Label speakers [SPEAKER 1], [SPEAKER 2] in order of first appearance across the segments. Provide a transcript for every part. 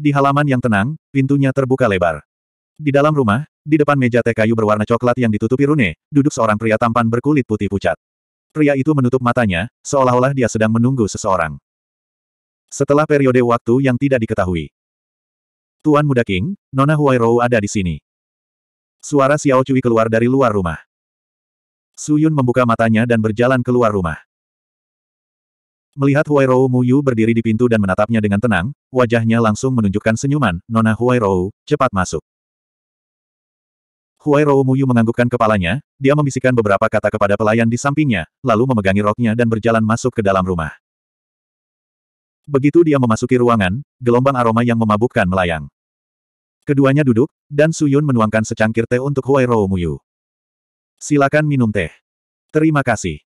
[SPEAKER 1] Di halaman yang tenang, pintunya terbuka lebar. Di dalam rumah, di depan meja teh kayu berwarna coklat yang ditutupi rune, duduk seorang pria tampan berkulit putih pucat. Pria itu menutup matanya, seolah-olah dia sedang menunggu seseorang. Setelah periode waktu yang tidak diketahui. Tuan Muda King, Nona Huai Huairou ada di sini. Suara Xiao Cui keluar dari luar rumah. Suyun membuka matanya dan berjalan keluar rumah. Melihat Huairou Yu berdiri di pintu dan menatapnya dengan tenang, wajahnya langsung menunjukkan senyuman, Nona Huairou, cepat masuk. Huairou Yu menganggukkan kepalanya, dia membisikkan beberapa kata kepada pelayan di sampingnya, lalu memegangi roknya dan berjalan masuk ke dalam rumah. Begitu dia memasuki ruangan, gelombang aroma yang memabukkan melayang. Keduanya duduk, dan Suyun menuangkan secangkir teh untuk Huairou Yu. Silakan minum teh. Terima kasih.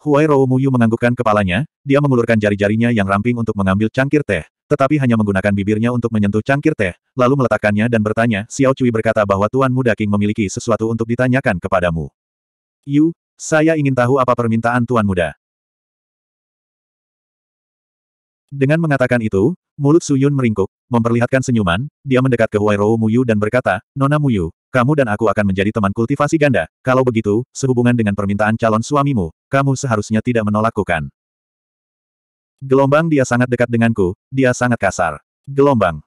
[SPEAKER 1] Huai Rou Muyu menganggukkan kepalanya, dia mengulurkan jari-jarinya yang ramping untuk mengambil cangkir teh, tetapi hanya menggunakan bibirnya untuk menyentuh cangkir teh, lalu meletakkannya dan bertanya, Xiao Cui berkata bahwa Tuan Muda King memiliki sesuatu untuk ditanyakan kepadamu. Yu, saya ingin tahu apa permintaan Tuan Muda. Dengan mengatakan itu, mulut Suyun meringkuk, memperlihatkan senyuman, dia mendekat ke Huai Rou Muyu dan berkata, Nona Muyu, kamu dan aku akan menjadi teman kultivasi ganda, kalau begitu, sehubungan dengan permintaan calon suamimu, kamu seharusnya tidak menolakku kan? Gelombang dia sangat dekat denganku, dia sangat kasar. Gelombang.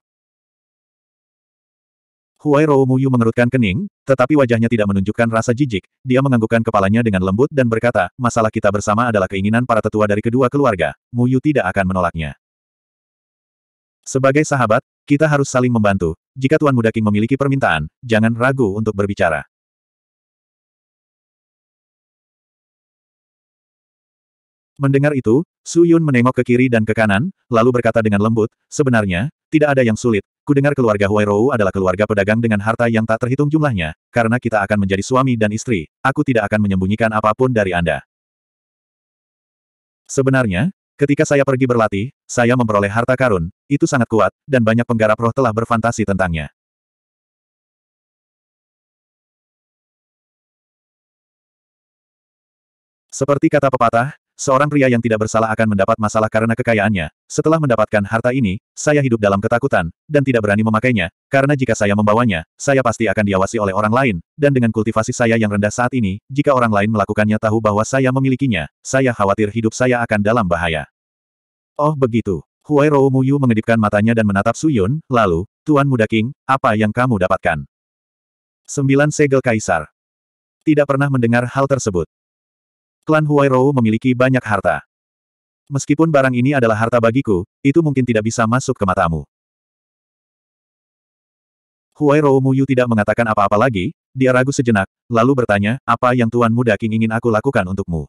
[SPEAKER 1] Huai Muyu mengerutkan kening, tetapi wajahnya tidak menunjukkan rasa jijik, dia menganggukkan kepalanya dengan lembut dan berkata, masalah kita bersama adalah keinginan para tetua dari kedua keluarga, Muyu tidak akan menolaknya. Sebagai sahabat, kita harus saling membantu, jika Tuan Muda King memiliki permintaan, jangan ragu untuk berbicara. Mendengar itu, Su Yun menengok ke kiri dan ke kanan, lalu berkata dengan lembut, sebenarnya, tidak ada yang sulit, kudengar keluarga Huai Rou adalah keluarga pedagang dengan harta yang tak terhitung jumlahnya, karena kita akan menjadi suami dan istri, aku tidak akan menyembunyikan apapun dari Anda. Sebenarnya, Ketika saya pergi berlatih, saya memperoleh harta karun, itu sangat kuat, dan banyak penggarap roh telah berfantasi tentangnya. Seperti kata pepatah, seorang pria yang tidak bersalah akan mendapat masalah karena kekayaannya. Setelah mendapatkan harta ini, saya hidup dalam ketakutan, dan tidak berani memakainya, karena jika saya membawanya, saya pasti akan diawasi oleh orang lain, dan dengan kultivasi saya yang rendah saat ini, jika orang lain melakukannya tahu bahwa saya memilikinya, saya khawatir hidup saya akan dalam bahaya. Oh begitu. Huai Rou Muyu mengedipkan matanya dan menatap Suyun, lalu, Tuan Muda King, apa yang kamu dapatkan? Sembilan segel kaisar. Tidak pernah mendengar hal tersebut. Klan Huairou memiliki banyak harta. Meskipun barang ini adalah harta bagiku, itu mungkin tidak bisa masuk ke matamu. Huairou Muyu tidak mengatakan apa-apa lagi, dia ragu sejenak, lalu bertanya, apa yang Tuan Muda King ingin aku lakukan untukmu?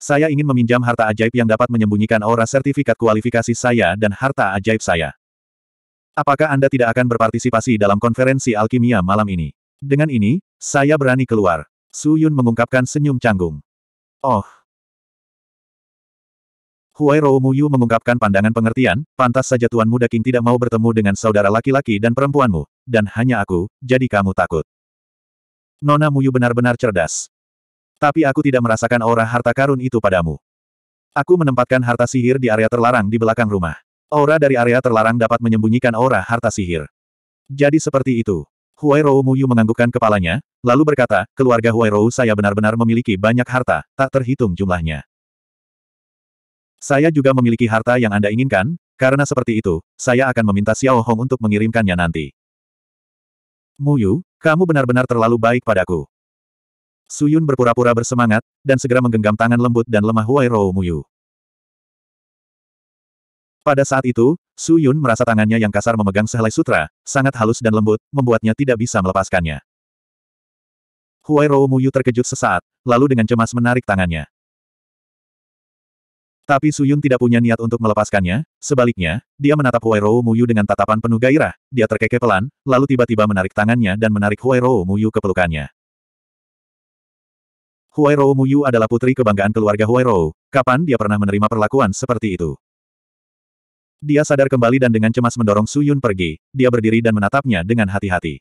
[SPEAKER 1] Saya ingin meminjam harta ajaib yang dapat menyembunyikan aura sertifikat kualifikasi saya dan harta ajaib saya. Apakah Anda tidak akan berpartisipasi dalam konferensi alkimia malam ini? Dengan ini, saya berani keluar. Su Yun mengungkapkan senyum canggung. Oh. Huai Rou Yu mengungkapkan pandangan pengertian, pantas saja Tuan Muda King tidak mau bertemu dengan saudara laki-laki dan perempuanmu, dan hanya aku, jadi kamu takut. Nona Mu Yu benar-benar cerdas. Tapi aku tidak merasakan aura harta karun itu padamu. Aku menempatkan harta sihir di area terlarang di belakang rumah. Aura dari area terlarang dapat menyembunyikan aura harta sihir. Jadi seperti itu. Huai Rou Muyu menganggukkan kepalanya, lalu berkata, keluarga Huai Rou saya benar-benar memiliki banyak harta, tak terhitung jumlahnya. Saya juga memiliki harta yang Anda inginkan, karena seperti itu, saya akan meminta Xiao Hong untuk mengirimkannya nanti. Muyu, kamu benar-benar terlalu baik padaku. Suyun berpura-pura bersemangat, dan segera menggenggam tangan lembut dan lemah Huai Rou Muyu. Pada saat itu, Su Yun merasa tangannya yang kasar memegang sehelai sutra, sangat halus dan lembut, membuatnya tidak bisa melepaskannya. Huai Rou Muyu terkejut sesaat, lalu dengan cemas menarik tangannya. Tapi Su Yun tidak punya niat untuk melepaskannya, sebaliknya, dia menatap Huai Rou Muyu dengan tatapan penuh gairah, dia terkekeh pelan, lalu tiba-tiba menarik tangannya dan menarik Huai Rou Muyu ke pelukannya. Huai Rou Muyu adalah putri kebanggaan keluarga Huai Rou, kapan dia pernah menerima perlakuan seperti itu? Dia sadar kembali dan dengan cemas mendorong Su Yun pergi, dia berdiri dan menatapnya dengan hati-hati.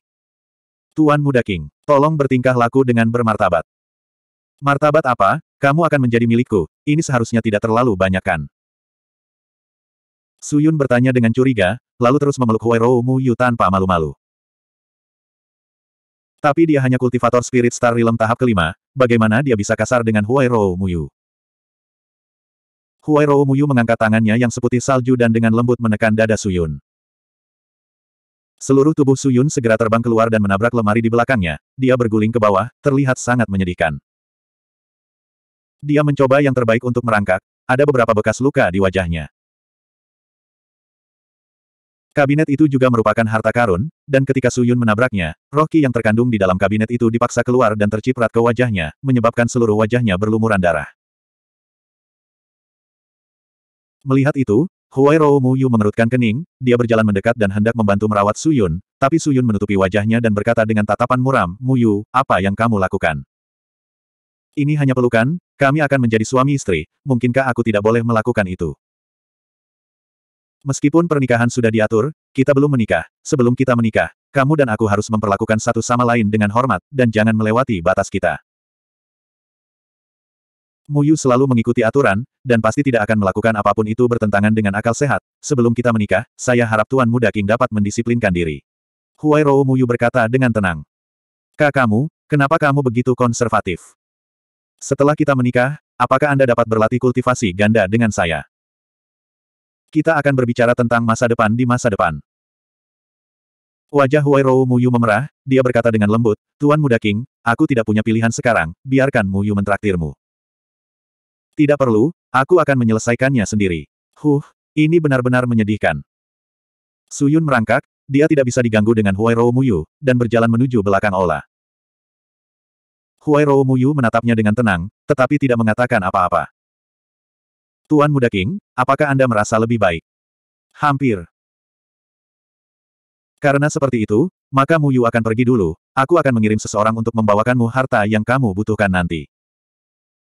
[SPEAKER 1] Tuan Muda King, tolong bertingkah laku dengan bermartabat. Martabat apa? Kamu akan menjadi milikku, ini seharusnya tidak terlalu banyakkan. Yun bertanya dengan curiga, lalu terus memeluk Huero Mu Yu tanpa malu-malu. Tapi dia hanya kultivator spirit star realm tahap kelima, bagaimana dia bisa kasar dengan Huero Mu Yu? Huairou Muyu mengangkat tangannya yang seputih salju dan dengan lembut menekan dada Suyun. Seluruh tubuh Suyun segera terbang keluar dan menabrak lemari di belakangnya. Dia berguling ke bawah, terlihat sangat menyedihkan. Dia mencoba yang terbaik untuk merangkak, ada beberapa bekas luka di wajahnya. Kabinet itu juga merupakan harta karun, dan ketika Suyun menabraknya, roki yang terkandung di dalam kabinet itu dipaksa keluar dan terciprat ke wajahnya, menyebabkan seluruh wajahnya berlumuran darah. Melihat itu, Huai Rou Mu Yu mengerutkan kening, dia berjalan mendekat dan hendak membantu merawat Suyun, tapi Suyun menutupi wajahnya dan berkata dengan tatapan muram, Mu Yu, apa yang kamu lakukan? Ini hanya pelukan, kami akan menjadi suami istri, mungkinkah aku tidak boleh melakukan itu? Meskipun pernikahan sudah diatur, kita belum menikah. Sebelum kita menikah, kamu dan aku harus memperlakukan satu sama lain dengan hormat, dan jangan melewati batas kita. Muyu selalu mengikuti aturan, dan pasti tidak akan melakukan apapun itu bertentangan dengan akal sehat. Sebelum kita menikah, saya harap Tuan Muda King dapat mendisiplinkan diri. Huai Rou Muyu berkata dengan tenang. Kak kenapa kamu begitu konservatif? Setelah kita menikah, apakah Anda dapat berlatih kultivasi ganda dengan saya? Kita akan berbicara tentang masa depan di masa depan. Wajah Huai Rou Muyu memerah, dia berkata dengan lembut, Tuan Muda King, aku tidak punya pilihan sekarang, biarkan Muyu mentraktirmu. Tidak perlu, aku akan menyelesaikannya sendiri. Huh, ini benar-benar menyedihkan. Suyun merangkak, dia tidak bisa diganggu dengan Huairou Muyu, dan berjalan menuju belakang Ola. Huairou Muyu menatapnya dengan tenang, tetapi tidak mengatakan apa-apa. Tuan Muda King, apakah Anda merasa lebih baik? Hampir. Karena seperti itu, maka Muyu akan pergi dulu, aku akan mengirim seseorang untuk membawakanmu harta yang kamu butuhkan nanti.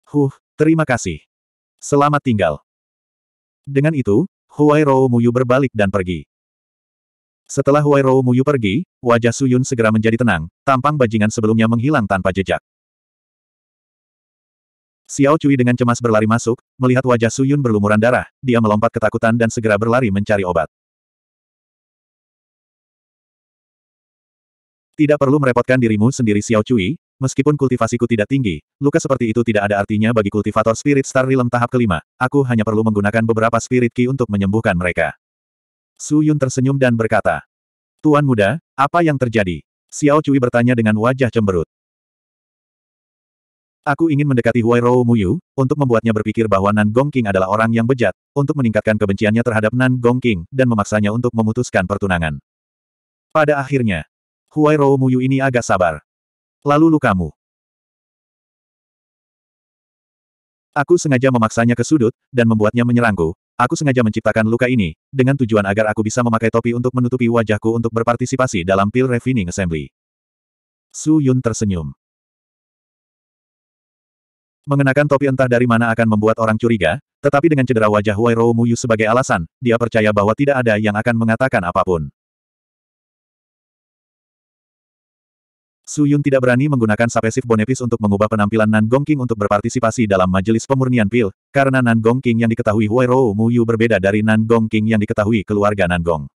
[SPEAKER 1] Huh, Terima kasih. Selamat tinggal. Dengan itu, Huai Rou Muyu berbalik dan pergi. Setelah Huai Rou Muyu pergi, wajah Suyun segera menjadi tenang, tampang bajingan sebelumnya menghilang tanpa jejak. Xiao Cui dengan cemas berlari masuk, melihat wajah Suyun berlumuran darah, dia melompat ketakutan dan segera berlari mencari obat. Tidak perlu merepotkan dirimu sendiri Xiao Cui, Meskipun kultivasiku tidak tinggi, luka seperti itu tidak ada artinya bagi kultivator Spirit Star Realm tahap kelima. Aku hanya perlu menggunakan beberapa Spirit Key untuk menyembuhkan mereka. Su Yun tersenyum dan berkata, Tuan muda, apa yang terjadi? Xiao Cui bertanya dengan wajah cemberut. Aku ingin mendekati Huai Rou Muyu, untuk membuatnya berpikir bahwa Nan Gong King adalah orang yang bejat, untuk meningkatkan kebenciannya terhadap Nan Gong King, dan memaksanya untuk memutuskan pertunangan. Pada akhirnya, Huai Rou Muyu ini agak sabar. Lalu lukamu. Aku sengaja memaksanya ke sudut, dan membuatnya menyerangku. Aku sengaja menciptakan luka ini, dengan tujuan agar aku bisa memakai topi untuk menutupi wajahku untuk berpartisipasi dalam Pil Refining Assembly. Su Yun tersenyum. Mengenakan topi entah dari mana akan membuat orang curiga, tetapi dengan cedera wajah Wai Muyu sebagai alasan, dia percaya bahwa tidak ada yang akan mengatakan apapun. Su Yun tidak berani menggunakan sapesif bonepis untuk mengubah penampilan Nan Gong King untuk berpartisipasi dalam majelis pemurnian pil, karena Nan Gong King yang diketahui Huai Rou Mu Yu berbeda dari Nan Gong King yang diketahui keluarga Nan Gong.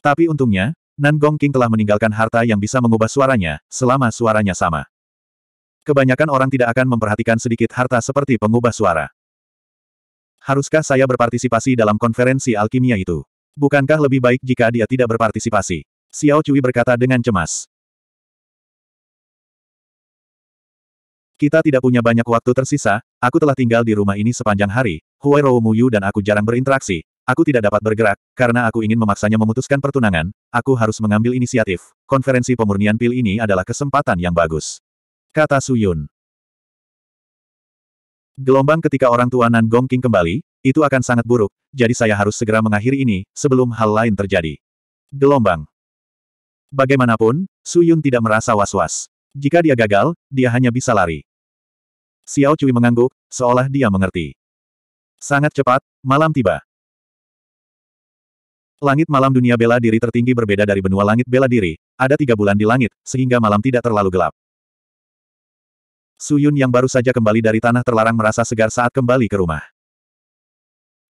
[SPEAKER 1] Tapi untungnya, Nan Gong King telah meninggalkan harta yang bisa mengubah suaranya, selama suaranya sama. Kebanyakan orang tidak akan memperhatikan sedikit harta seperti pengubah suara. Haruskah saya berpartisipasi dalam konferensi alkimia itu? Bukankah lebih baik jika dia tidak berpartisipasi? Xiao Cui berkata dengan cemas. Kita tidak punya banyak waktu tersisa, aku telah tinggal di rumah ini sepanjang hari, Huai Rou Muyu dan aku jarang berinteraksi, aku tidak dapat bergerak, karena aku ingin memaksanya memutuskan pertunangan, aku harus mengambil inisiatif, konferensi pemurnian pil ini adalah kesempatan yang bagus. Kata Suyun. Gelombang ketika orang tua Nan Gong King kembali, itu akan sangat buruk, jadi saya harus segera mengakhiri ini, sebelum hal lain terjadi. Gelombang. Bagaimanapun, Suyun tidak merasa was-was. Jika dia gagal, dia hanya bisa lari. Xiao Cui mengangguk, seolah dia mengerti. Sangat cepat, malam tiba. Langit malam dunia bela diri tertinggi berbeda dari benua langit bela diri, ada tiga bulan di langit, sehingga malam tidak terlalu gelap. Suyun yang baru saja kembali dari tanah terlarang merasa segar saat kembali ke rumah.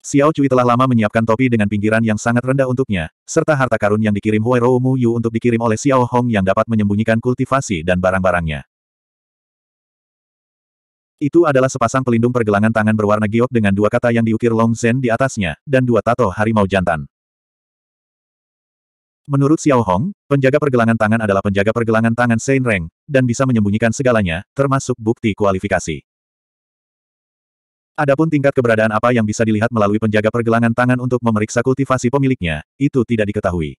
[SPEAKER 1] Xiao Cui telah lama menyiapkan topi dengan pinggiran yang sangat rendah untuknya, serta harta karun yang dikirim Huai Rou Mu Yu untuk dikirim oleh Xiao Hong yang dapat menyembunyikan kultivasi dan barang-barangnya. Itu adalah sepasang pelindung pergelangan tangan berwarna giok dengan dua kata yang diukir Long Zhen di atasnya, dan dua tato harimau jantan. Menurut Xiao Hong, penjaga pergelangan tangan adalah penjaga pergelangan tangan Sein Reng, dan bisa menyembunyikan segalanya, termasuk bukti kualifikasi. Adapun tingkat keberadaan apa yang bisa dilihat melalui penjaga pergelangan tangan untuk memeriksa kultivasi pemiliknya, itu tidak diketahui.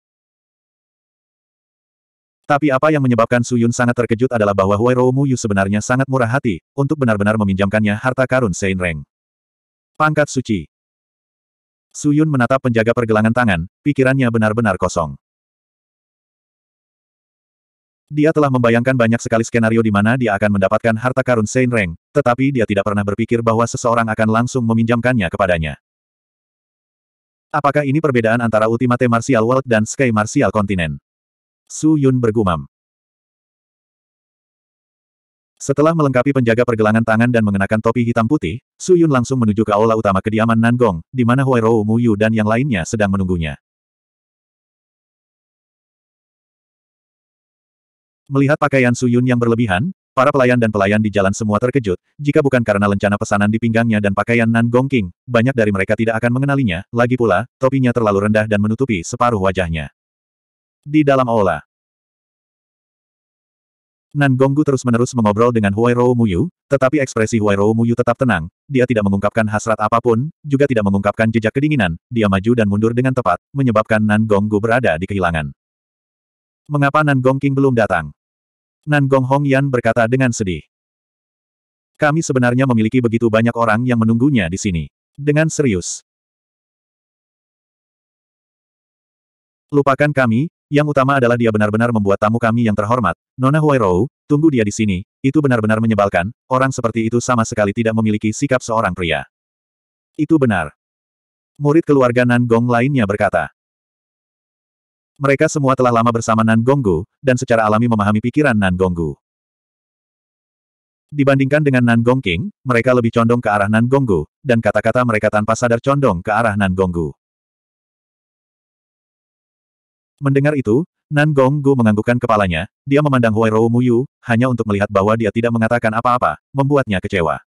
[SPEAKER 1] Tapi apa yang menyebabkan Su Yun sangat terkejut adalah bahwa Rou Mu Yu sebenarnya sangat murah hati, untuk benar-benar meminjamkannya harta karun Sein Reng. Pangkat suci. Su Yun menatap penjaga pergelangan tangan, pikirannya benar-benar kosong. Dia telah membayangkan banyak sekali skenario di mana dia akan mendapatkan harta karun Sein Reng, tetapi dia tidak pernah berpikir bahwa seseorang akan langsung meminjamkannya kepadanya. Apakah ini perbedaan antara Ultimate Martial World dan Sky Martial Continent? Su Yun bergumam. Setelah melengkapi penjaga pergelangan tangan dan mengenakan topi hitam putih, Su Yun langsung menuju ke aula utama kediaman Nanggong, di mana Huai Mu Yu, dan yang lainnya sedang menunggunya. Melihat pakaian Su Yun yang berlebihan, para pelayan dan pelayan di jalan semua terkejut, jika bukan karena lencana pesanan di pinggangnya dan pakaian Nanggong King, banyak dari mereka tidak akan mengenalinya, lagi pula, topinya terlalu rendah dan menutupi separuh wajahnya. Di dalam aula. Nan Gonggu terus-menerus mengobrol dengan Huai Huairou Muyu, tetapi ekspresi Huai Huairou Muyu tetap tenang, dia tidak mengungkapkan hasrat apapun, juga tidak mengungkapkan jejak kedinginan, dia maju dan mundur dengan tepat, menyebabkan Nan Gonggu berada di kehilangan. Mengapa Nan King belum datang? Nan Gong Hong Yan berkata dengan sedih. Kami sebenarnya memiliki begitu banyak orang yang menunggunya di sini. Dengan serius. Lupakan kami, yang utama adalah dia benar-benar membuat tamu kami yang terhormat, Nona Huairou, tunggu dia di sini, itu benar-benar menyebalkan, orang seperti itu sama sekali tidak memiliki sikap seorang pria. Itu benar. Murid keluarga Nan Gong lainnya berkata. Mereka semua telah lama bersama Nan Gonggu, dan secara alami memahami pikiran Nan Gonggu. Dibandingkan dengan Nan Gongking, mereka lebih condong ke arah Nan Gonggu, dan kata-kata mereka tanpa sadar condong ke arah Nan Gonggu. Mendengar itu, Nan Gong Gu menganggukkan kepalanya, dia memandang Huai Rou Muyu, hanya untuk melihat bahwa dia tidak mengatakan apa-apa, membuatnya kecewa.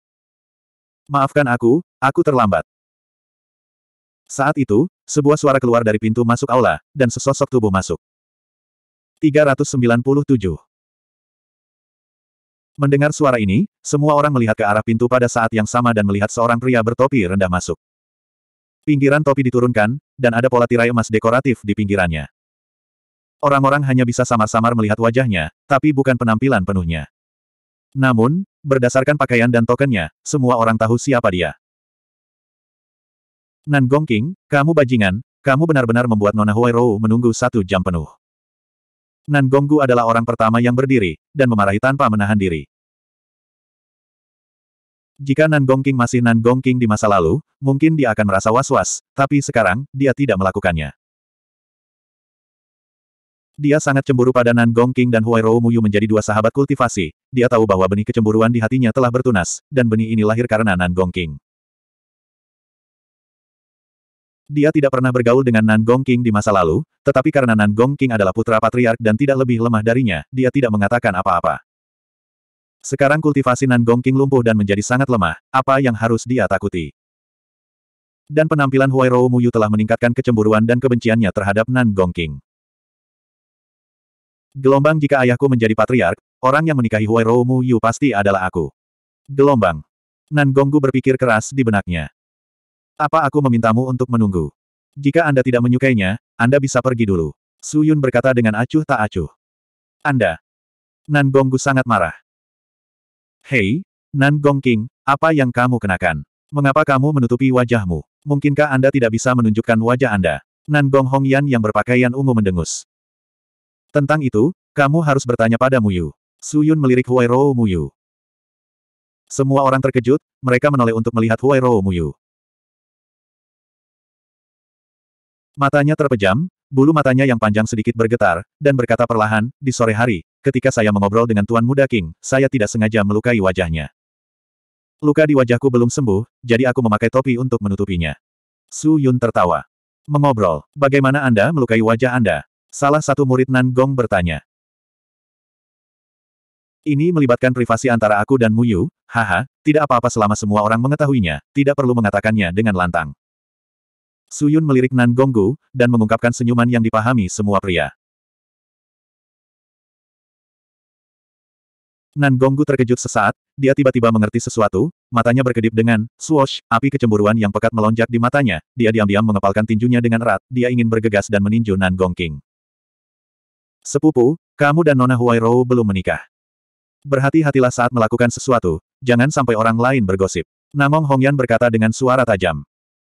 [SPEAKER 1] Maafkan aku, aku terlambat. Saat itu, sebuah suara keluar dari pintu masuk aula, dan sesosok tubuh masuk. 397. Mendengar suara ini, semua orang melihat ke arah pintu pada saat yang sama dan melihat seorang pria bertopi rendah masuk. Pinggiran topi diturunkan, dan ada pola tirai emas dekoratif di pinggirannya orang-orang hanya bisa samar-samar melihat wajahnya, tapi bukan penampilan penuhnya. Namun, berdasarkan pakaian dan tokennya, semua orang tahu siapa dia. Nan Gongqing, kamu bajingan, kamu benar-benar membuat Nona Huairou menunggu satu jam penuh. Nan Gonggu adalah orang pertama yang berdiri, dan memarahi tanpa menahan diri. Jika Nan Gongqing masih Nan Gongqing di masa lalu, mungkin dia akan merasa was-was, tapi sekarang, dia tidak melakukannya. Dia sangat cemburu pada Nan Gong King dan Huai Rou Muyu menjadi dua sahabat kultivasi, dia tahu bahwa benih kecemburuan di hatinya telah bertunas, dan benih ini lahir karena Nan Gong King. Dia tidak pernah bergaul dengan Nan Gong King di masa lalu, tetapi karena Nan Gong King adalah putra patriark dan tidak lebih lemah darinya, dia tidak mengatakan apa-apa. Sekarang kultivasi Nan Gong King lumpuh dan menjadi sangat lemah, apa yang harus dia takuti? Dan penampilan Huai Rou Muyu telah meningkatkan kecemburuan dan kebenciannya terhadap Nan Gong King. Gelombang jika ayahku menjadi patriark, orang yang menikahi Huai Roumu Yu pasti adalah aku. Gelombang. Nan Gonggu berpikir keras di benaknya. Apa aku memintamu untuk menunggu? Jika Anda tidak menyukainya, Anda bisa pergi dulu. Su Yun berkata dengan acuh tak acuh. Anda. Nan Gonggu sangat marah. Hei, Nan Gong King, apa yang kamu kenakan? Mengapa kamu menutupi wajahmu? Mungkinkah Anda tidak bisa menunjukkan wajah Anda? Nan Gong Yan yang berpakaian ungu mendengus. Tentang itu, kamu harus bertanya pada Muyu. Suyun melirik Huairou Muyu. Semua orang terkejut, mereka menoleh untuk melihat Huairou Muyu. Matanya terpejam, bulu matanya yang panjang sedikit bergetar, dan berkata perlahan, di sore hari, ketika saya mengobrol dengan Tuan Muda King, saya tidak sengaja melukai wajahnya. Luka di wajahku belum sembuh, jadi aku memakai topi untuk menutupinya. Su Yun tertawa. Mengobrol, bagaimana Anda melukai wajah Anda? Salah satu murid Nan Gong bertanya. Ini melibatkan privasi antara aku dan Muyu, haha, tidak apa-apa selama semua orang mengetahuinya, tidak perlu mengatakannya dengan lantang. Suyun melirik Nan Gonggu, dan mengungkapkan senyuman yang dipahami semua pria. Nan Gonggu terkejut sesaat, dia tiba-tiba mengerti sesuatu, matanya berkedip dengan, swoosh, api kecemburuan yang pekat melonjak di matanya, dia diam-diam mengepalkan tinjunya dengan erat, dia ingin bergegas dan meninju Nan Gongking. Sepupu, kamu dan Nona Huairou belum menikah. Berhati-hatilah saat melakukan sesuatu, jangan sampai orang lain bergosip. Namong Hongyan berkata dengan suara tajam.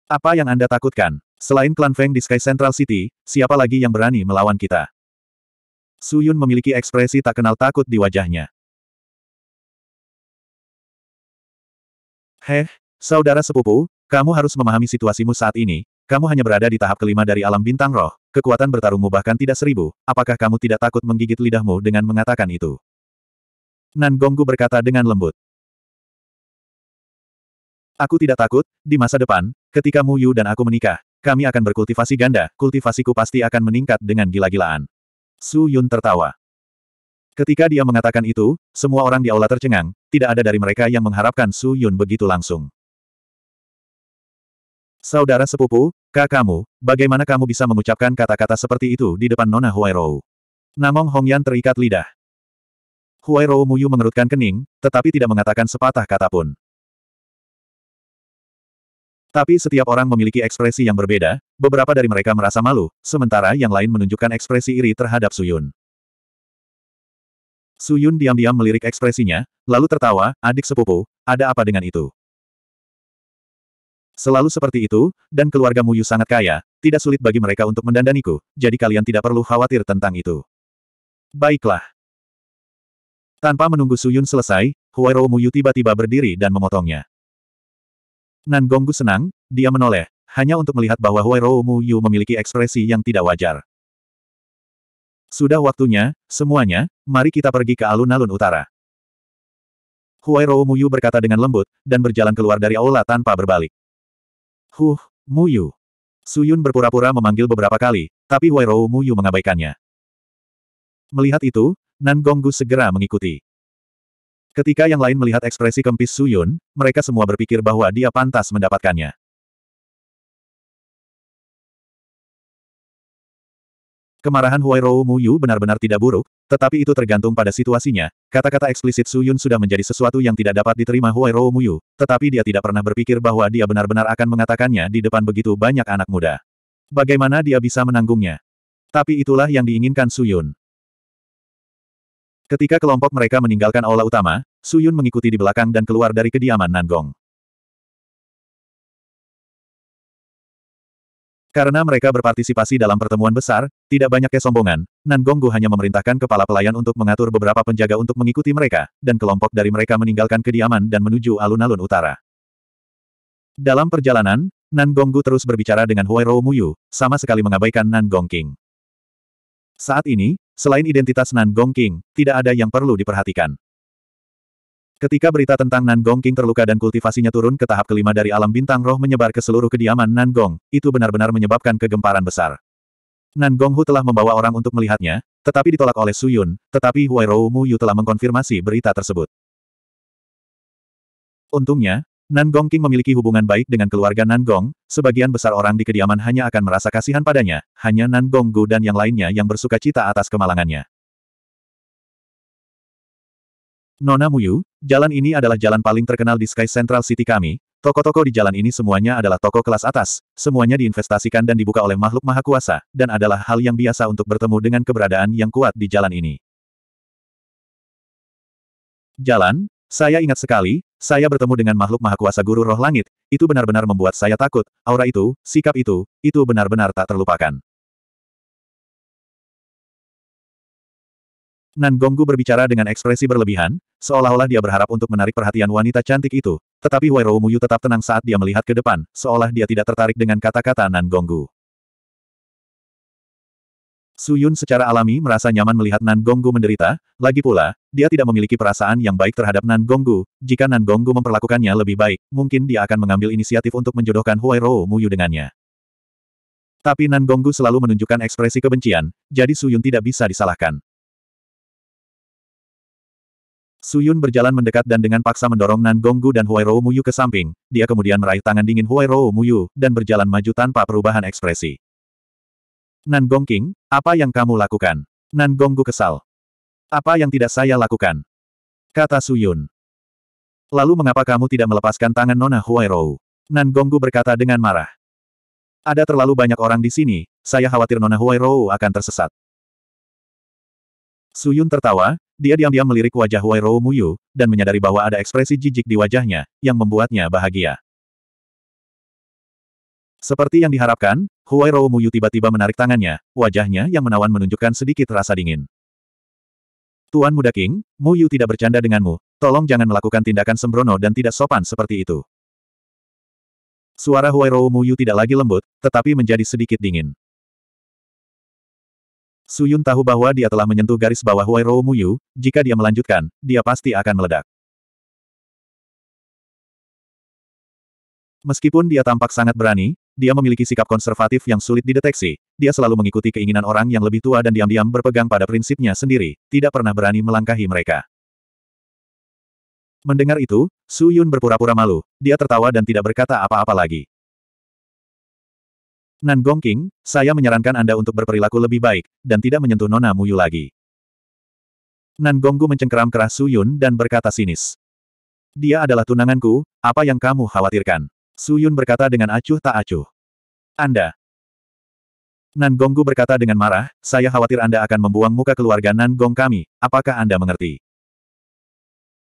[SPEAKER 1] Apa yang Anda takutkan? Selain klan Feng di Sky Central City, siapa lagi yang berani melawan kita? Su Yun memiliki ekspresi tak kenal takut di wajahnya. Heh, saudara sepupu, kamu harus memahami situasimu saat ini, kamu hanya berada di tahap kelima dari alam bintang roh, kekuatan bertarungmu bahkan tidak seribu, apakah kamu tidak takut menggigit lidahmu dengan mengatakan itu? Nan Gonggu berkata dengan lembut. Aku tidak takut, di masa depan, ketika Mu Yu dan aku menikah, kami akan berkultivasi ganda, kultivasiku pasti akan meningkat dengan gila-gilaan. Su Yun tertawa. Ketika dia mengatakan itu, semua orang di aula tercengang, tidak ada dari mereka yang mengharapkan Su Yun begitu langsung. Saudara sepupu, kakamu, bagaimana kamu bisa mengucapkan kata-kata seperti itu di depan Nona Huairou? Namong Hongyan terikat lidah. Huairou Muyu mengerutkan kening, tetapi tidak mengatakan sepatah kata pun. Tapi setiap orang memiliki ekspresi yang berbeda, beberapa dari mereka merasa malu, sementara yang lain menunjukkan ekspresi iri terhadap Suyun. Suyun diam-diam melirik ekspresinya, lalu tertawa, adik sepupu, ada apa dengan itu? Selalu seperti itu, dan keluarga Muyu sangat kaya, tidak sulit bagi mereka untuk mendandaniku, jadi kalian tidak perlu khawatir tentang itu. Baiklah. Tanpa menunggu Suyun selesai, Mu Muyu tiba-tiba berdiri dan memotongnya. Nan Gonggu senang, dia menoleh, hanya untuk melihat bahwa Mu Muyu memiliki ekspresi yang tidak wajar. Sudah waktunya, semuanya, mari kita pergi ke alun-alun utara. Mu Muyu berkata dengan lembut, dan berjalan keluar dari aula tanpa berbalik. Huh, Muyu. Suyun berpura-pura memanggil beberapa kali, tapi Wairou Muyu mengabaikannya. Melihat itu, Nan Gonggu segera mengikuti. Ketika yang lain melihat ekspresi kempis Suyun, mereka semua berpikir bahwa dia pantas mendapatkannya. Kemarahan Huai Mu Yu benar-benar tidak buruk, tetapi itu tergantung pada situasinya. Kata-kata eksplisit Su Yun sudah menjadi sesuatu yang tidak dapat diterima Huai Mu Yu, tetapi dia tidak pernah berpikir bahwa dia benar-benar akan mengatakannya di depan begitu banyak anak muda. Bagaimana dia bisa menanggungnya? Tapi itulah yang diinginkan Su Yun. Ketika kelompok mereka meninggalkan aula utama, Su Yun mengikuti di belakang dan keluar dari kediaman Nanggong. Karena mereka berpartisipasi dalam pertemuan besar, tidak banyak kesombongan, Nan Gonggu hanya memerintahkan kepala pelayan untuk mengatur beberapa penjaga untuk mengikuti mereka, dan kelompok dari mereka meninggalkan kediaman dan menuju alun-alun utara. Dalam perjalanan, Nan Gonggu terus berbicara dengan Huai Rou Muyu, sama sekali mengabaikan Nan Gongking. Saat ini, selain identitas Nan Gongking, tidak ada yang perlu diperhatikan. Ketika berita tentang Nan Gong King terluka dan kultivasinya turun ke tahap kelima dari alam bintang roh menyebar ke seluruh kediaman Nan Gong, itu benar-benar menyebabkan kegemparan besar. Nan Gong Hu telah membawa orang untuk melihatnya, tetapi ditolak oleh Su Yun, tetapi Huai Rou Mu Yu telah mengkonfirmasi berita tersebut. Untungnya, Nan Gong King memiliki hubungan baik dengan keluarga Nan Gong, sebagian besar orang di kediaman hanya akan merasa kasihan padanya, hanya Nan Gong Gu dan yang lainnya yang bersuka cita atas kemalangannya. Nona Muyu, jalan ini adalah jalan paling terkenal di Sky Central City kami, toko-toko di jalan ini semuanya adalah toko kelas atas, semuanya diinvestasikan dan dibuka oleh makhluk maha kuasa, dan adalah hal yang biasa untuk bertemu dengan keberadaan yang kuat di jalan ini. Jalan, saya ingat sekali, saya bertemu dengan makhluk maha kuasa guru roh langit, itu benar-benar membuat saya takut, aura itu, sikap itu, itu benar-benar tak terlupakan. Nan Gonggu berbicara dengan ekspresi berlebihan, seolah-olah dia berharap untuk menarik perhatian wanita cantik itu, tetapi Rou Muyu tetap tenang saat dia melihat ke depan, seolah dia tidak tertarik dengan kata-kata Nan Gonggu. Su Yun secara alami merasa nyaman melihat Nan Gonggu menderita, lagi pula, dia tidak memiliki perasaan yang baik terhadap Nan Gonggu, jika Nan Gonggu memperlakukannya lebih baik, mungkin dia akan mengambil inisiatif untuk menjodohkan Huai Rou Muyu dengannya. Tapi Nan Gonggu selalu menunjukkan ekspresi kebencian, jadi Su Yun tidak bisa disalahkan. Suyun berjalan mendekat dan dengan paksa mendorong Nan Gonggu dan Huairou Muyu ke samping, dia kemudian meraih tangan dingin Huairou Muyu, dan berjalan maju tanpa perubahan ekspresi. Nan Gongking, apa yang kamu lakukan? Nan Gonggu kesal. Apa yang tidak saya lakukan? Kata Suyun. Lalu mengapa kamu tidak melepaskan tangan Nona Huairou? Nan Gonggu berkata dengan marah. Ada terlalu banyak orang di sini, saya khawatir Nona Huairou akan tersesat. Suyun tertawa, dia diam-diam melirik wajah Mu Muyu, dan menyadari bahwa ada ekspresi jijik di wajahnya, yang membuatnya bahagia. Seperti yang diharapkan, Mu Muyu tiba-tiba menarik tangannya, wajahnya yang menawan menunjukkan sedikit rasa dingin. Tuan Muda King, Muyu tidak bercanda denganmu, tolong jangan melakukan tindakan sembrono dan tidak sopan seperti itu. Suara Mu Muyu tidak lagi lembut, tetapi menjadi sedikit dingin. Su Yun tahu bahwa dia telah menyentuh garis bawah Rou Muyu, jika dia melanjutkan, dia pasti akan meledak. Meskipun dia tampak sangat berani, dia memiliki sikap konservatif yang sulit dideteksi, dia selalu mengikuti keinginan orang yang lebih tua dan diam-diam berpegang pada prinsipnya sendiri, tidak pernah berani melangkahi mereka. Mendengar itu, Su Yun berpura-pura malu, dia tertawa dan tidak berkata apa-apa lagi. Nan Gongqing, saya menyarankan Anda untuk berperilaku lebih baik, dan tidak menyentuh Nona Muyu lagi. Nan Gonggu mencengkeram keras Su Yun dan berkata sinis. Dia adalah tunanganku, apa yang kamu khawatirkan? Su Yun berkata dengan acuh tak acuh. Anda. Nan Gonggu berkata dengan marah, saya khawatir Anda akan membuang muka keluarga Nan Gong kami, apakah Anda mengerti?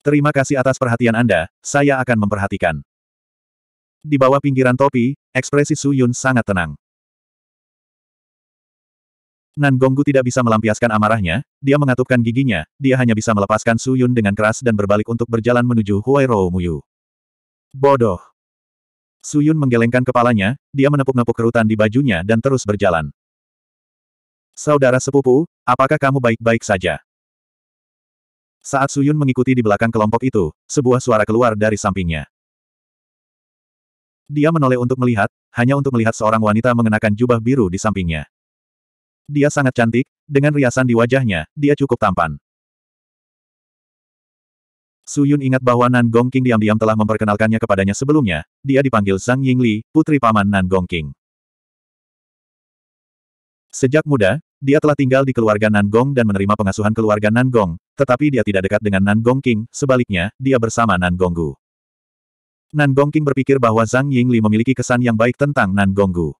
[SPEAKER 1] Terima kasih atas perhatian Anda, saya akan memperhatikan. Di bawah pinggiran topi, ekspresi Su Yun sangat tenang. Nan Gonggu tidak bisa melampiaskan amarahnya, dia mengatupkan giginya, dia hanya bisa melepaskan Su Yun dengan keras dan berbalik untuk berjalan menuju Huai Rou Muyu. Bodoh! Su Yun menggelengkan kepalanya, dia menepuk-nepuk kerutan di bajunya dan terus berjalan. Saudara sepupu, apakah kamu baik-baik saja? Saat Su Yun mengikuti di belakang kelompok itu, sebuah suara keluar dari sampingnya. Dia menoleh untuk melihat, hanya untuk melihat seorang wanita mengenakan jubah biru di sampingnya. Dia sangat cantik, dengan riasan di wajahnya, dia cukup tampan. Su Yun ingat bahwa Nan Gong King diam-diam telah memperkenalkannya kepadanya sebelumnya, dia dipanggil Zhang Yingli, putri paman Nan Gong King. Sejak muda, dia telah tinggal di keluarga Nan Gong dan menerima pengasuhan keluarga Nan Gong, tetapi dia tidak dekat dengan Nan Gong King, sebaliknya, dia bersama Nan Gonggu. Nan Gongqing berpikir bahwa Zhang Yingli memiliki kesan yang baik tentang Nan Gonggu.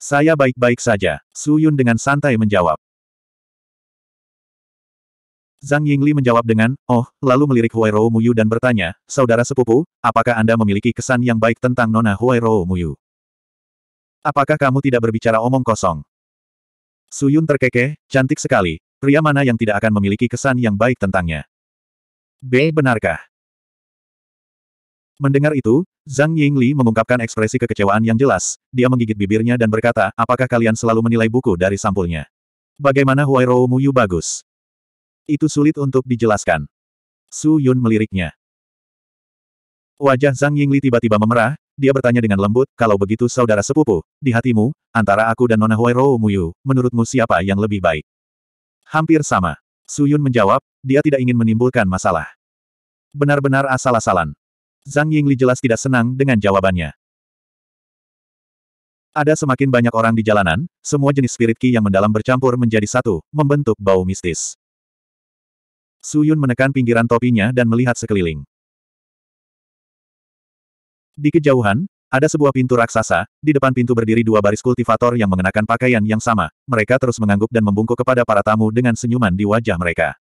[SPEAKER 1] Saya baik-baik saja, Su Yun dengan santai menjawab. Zhang Yingli menjawab dengan, oh, lalu melirik Huairou Muyu dan bertanya, saudara sepupu, apakah Anda memiliki kesan yang baik tentang Nona Huairou Muyu? Apakah kamu tidak berbicara omong kosong? Su Yun terkekeh, cantik sekali, pria mana yang tidak akan memiliki kesan yang baik tentangnya? B. Benarkah? Mendengar itu, Zhang Yingli mengungkapkan ekspresi kekecewaan yang jelas, dia menggigit bibirnya dan berkata, apakah kalian selalu menilai buku dari sampulnya? Bagaimana Huai Rou Muyu bagus? Itu sulit untuk dijelaskan. Su Yun meliriknya. Wajah Zhang Yingli tiba-tiba memerah, dia bertanya dengan lembut, kalau begitu saudara sepupu, di hatimu, antara aku dan Nona Huai Rou Muyu, menurutmu siapa yang lebih baik? Hampir sama. Su Yun menjawab, dia tidak ingin menimbulkan masalah. Benar-benar asal-asalan. Zhang Yingli jelas tidak senang dengan jawabannya. Ada semakin banyak orang di jalanan, semua jenis spirit ki yang mendalam bercampur menjadi satu, membentuk bau mistis. Su Yun menekan pinggiran topinya dan melihat sekeliling. Di kejauhan, ada sebuah pintu raksasa, di depan pintu berdiri dua baris kultivator yang mengenakan pakaian yang sama. Mereka terus mengangguk dan membungkuk kepada para tamu dengan senyuman di wajah mereka.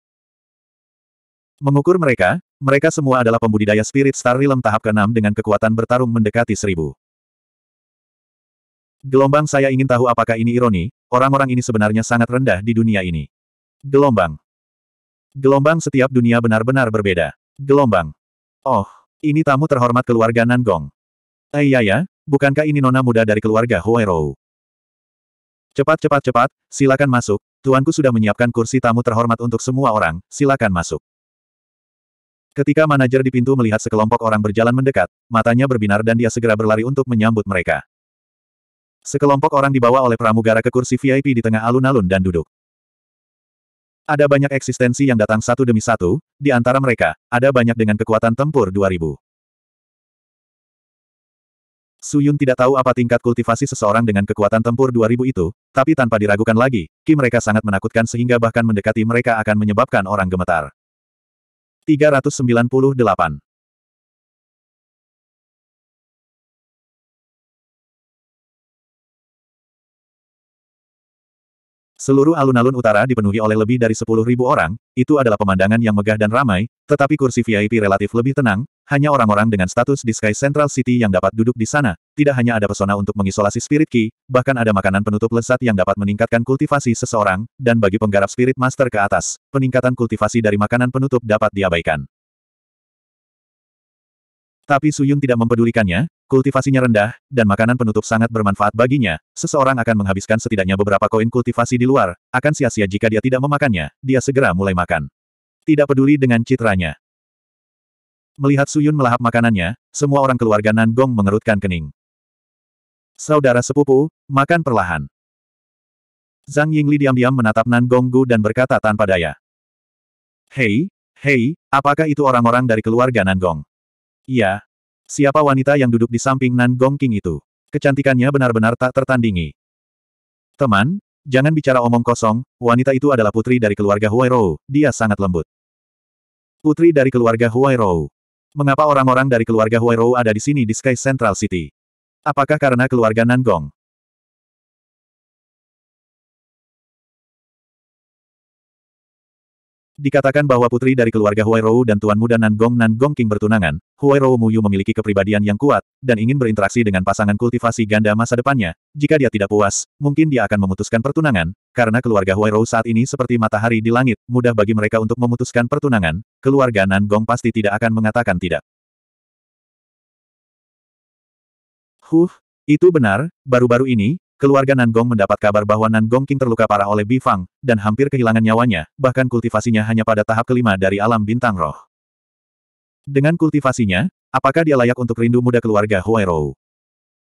[SPEAKER 1] Mengukur mereka, mereka semua adalah pembudidaya Spirit Star Realm tahap ke-6 dengan kekuatan bertarung mendekati seribu. Gelombang saya ingin tahu apakah ini ironi, orang-orang ini sebenarnya sangat rendah di dunia ini. Gelombang. Gelombang setiap dunia benar-benar berbeda. Gelombang. Oh, ini tamu terhormat keluarga Nangong. Eh ya ya, bukankah ini nona muda dari keluarga Huairou? Cepat cepat cepat, silakan masuk, tuanku sudah menyiapkan kursi tamu terhormat untuk semua orang, silakan masuk. Ketika manajer di pintu melihat sekelompok orang berjalan mendekat, matanya berbinar dan dia segera berlari untuk menyambut mereka. Sekelompok orang dibawa oleh pramugara ke kursi VIP di tengah alun-alun dan duduk. Ada banyak eksistensi yang datang satu demi satu, di antara mereka, ada banyak dengan kekuatan tempur 2000. Suyun tidak tahu apa tingkat kultivasi seseorang dengan kekuatan tempur 2000 itu, tapi tanpa diragukan lagi, ki mereka sangat menakutkan sehingga bahkan mendekati mereka akan menyebabkan orang gemetar. 398 Seluruh alun-alun utara dipenuhi oleh lebih dari 10.000 orang, itu adalah pemandangan yang megah dan ramai, tetapi kursi VIP relatif lebih tenang, hanya orang-orang dengan status di Sky Central City yang dapat duduk di sana. Tidak hanya ada pesona untuk mengisolasi spirit key, bahkan ada makanan penutup lezat yang dapat meningkatkan kultivasi seseorang, dan bagi penggarap spirit master ke atas, peningkatan kultivasi dari makanan penutup dapat diabaikan. Tapi Suyun tidak mempedulikannya, kultivasinya rendah, dan makanan penutup sangat bermanfaat baginya. Seseorang akan menghabiskan setidaknya beberapa koin kultivasi di luar, akan sia-sia jika dia tidak memakannya, dia segera mulai makan. Tidak peduli dengan citranya. Melihat Suyun melahap makanannya, semua orang keluarga Nan Gong mengerutkan kening. Saudara sepupu, makan perlahan. Zhang Yingli diam-diam menatap Nan Nanggonggu dan berkata tanpa daya. Hei, hei, apakah itu orang-orang dari keluarga Nan Gong? Iya. Siapa wanita yang duduk di samping Nan Gong King itu? Kecantikannya benar-benar tak tertandingi. Teman, jangan bicara omong kosong, wanita itu adalah putri dari keluarga Rou. dia sangat lembut. Putri dari keluarga Rou. Mengapa orang-orang dari keluarga Rou ada di sini di Sky Central City? Apakah karena keluarga Nan Gong? Dikatakan bahwa putri dari keluarga Huairou dan Tuan Muda Nan Gong Nan Gong King bertunangan, Huairou Muyu memiliki kepribadian yang kuat, dan ingin berinteraksi dengan pasangan kultivasi ganda masa depannya. Jika dia tidak puas, mungkin dia akan memutuskan pertunangan, karena keluarga Huairou saat ini seperti matahari di langit, mudah bagi mereka untuk memutuskan pertunangan, keluarga Nan Gong pasti tidak akan mengatakan tidak. Huh, itu benar, baru-baru ini, keluarga Nanggong mendapat kabar bahwa Nanggong King terluka parah oleh Bifang, dan hampir kehilangan nyawanya, bahkan kultivasinya hanya pada tahap kelima dari alam bintang roh. Dengan kultivasinya, apakah dia layak untuk rindu muda keluarga Huairou?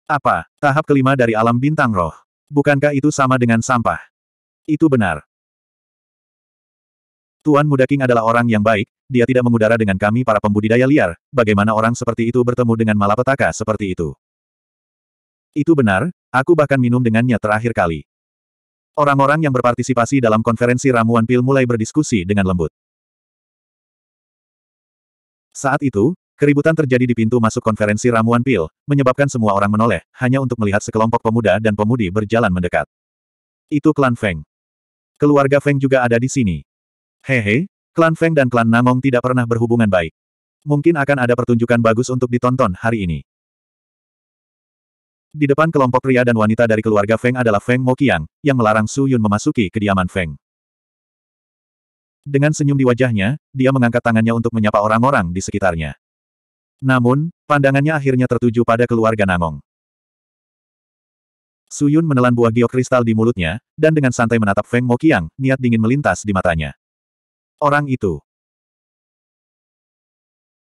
[SPEAKER 1] Apa, tahap kelima dari alam bintang roh? Bukankah itu sama dengan sampah? Itu benar. Tuan Muda King adalah orang yang baik, dia tidak mengudara dengan kami para pembudidaya liar, bagaimana orang seperti itu bertemu dengan malapetaka seperti itu. Itu benar, aku bahkan minum dengannya terakhir kali. Orang-orang yang berpartisipasi dalam konferensi ramuan pil mulai berdiskusi dengan lembut. Saat itu, keributan terjadi di pintu masuk konferensi ramuan pil, menyebabkan semua orang menoleh, hanya untuk melihat sekelompok pemuda dan pemudi berjalan mendekat. Itu klan Feng. Keluarga Feng juga ada di sini. Hehe, klan Feng dan klan Namong tidak pernah berhubungan baik. Mungkin akan ada pertunjukan bagus untuk ditonton hari ini. Di depan kelompok pria dan wanita dari keluarga Feng adalah Feng Mokiang yang melarang Su Yun memasuki kediaman Feng. Dengan senyum di wajahnya, dia mengangkat tangannya untuk menyapa orang-orang di sekitarnya. Namun, pandangannya akhirnya tertuju pada keluarga Nangong. Yun menelan buah geokristal di mulutnya, dan dengan santai menatap Feng Mokiang, niat dingin melintas di matanya. Orang itu.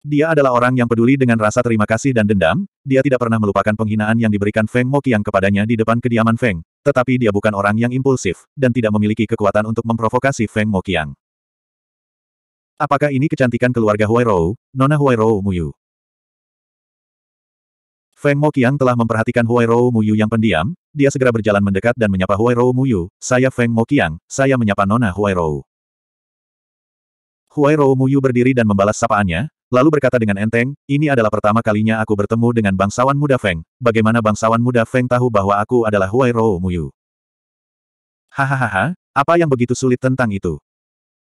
[SPEAKER 1] Dia adalah orang yang peduli dengan rasa terima kasih dan dendam, dia tidak pernah melupakan penghinaan yang diberikan Feng Mokiang kepadanya di depan kediaman Feng, tetapi dia bukan orang yang impulsif, dan tidak memiliki kekuatan untuk memprovokasi Feng Mokiang. Apakah ini kecantikan keluarga Huairou, Nona Huairou Muyu? Feng Mokiang telah memperhatikan Huairou Muyu yang pendiam, dia segera berjalan mendekat dan menyapa Huairou Muyu, saya Feng Mokiang. saya menyapa Nona Huairou. Huairou Muyu berdiri dan membalas sapaannya, lalu berkata dengan enteng, ini adalah pertama kalinya aku bertemu dengan bangsawan muda Feng, bagaimana bangsawan muda Feng tahu bahwa aku adalah Huai Rou Muyu? Hahaha, apa yang begitu sulit tentang itu?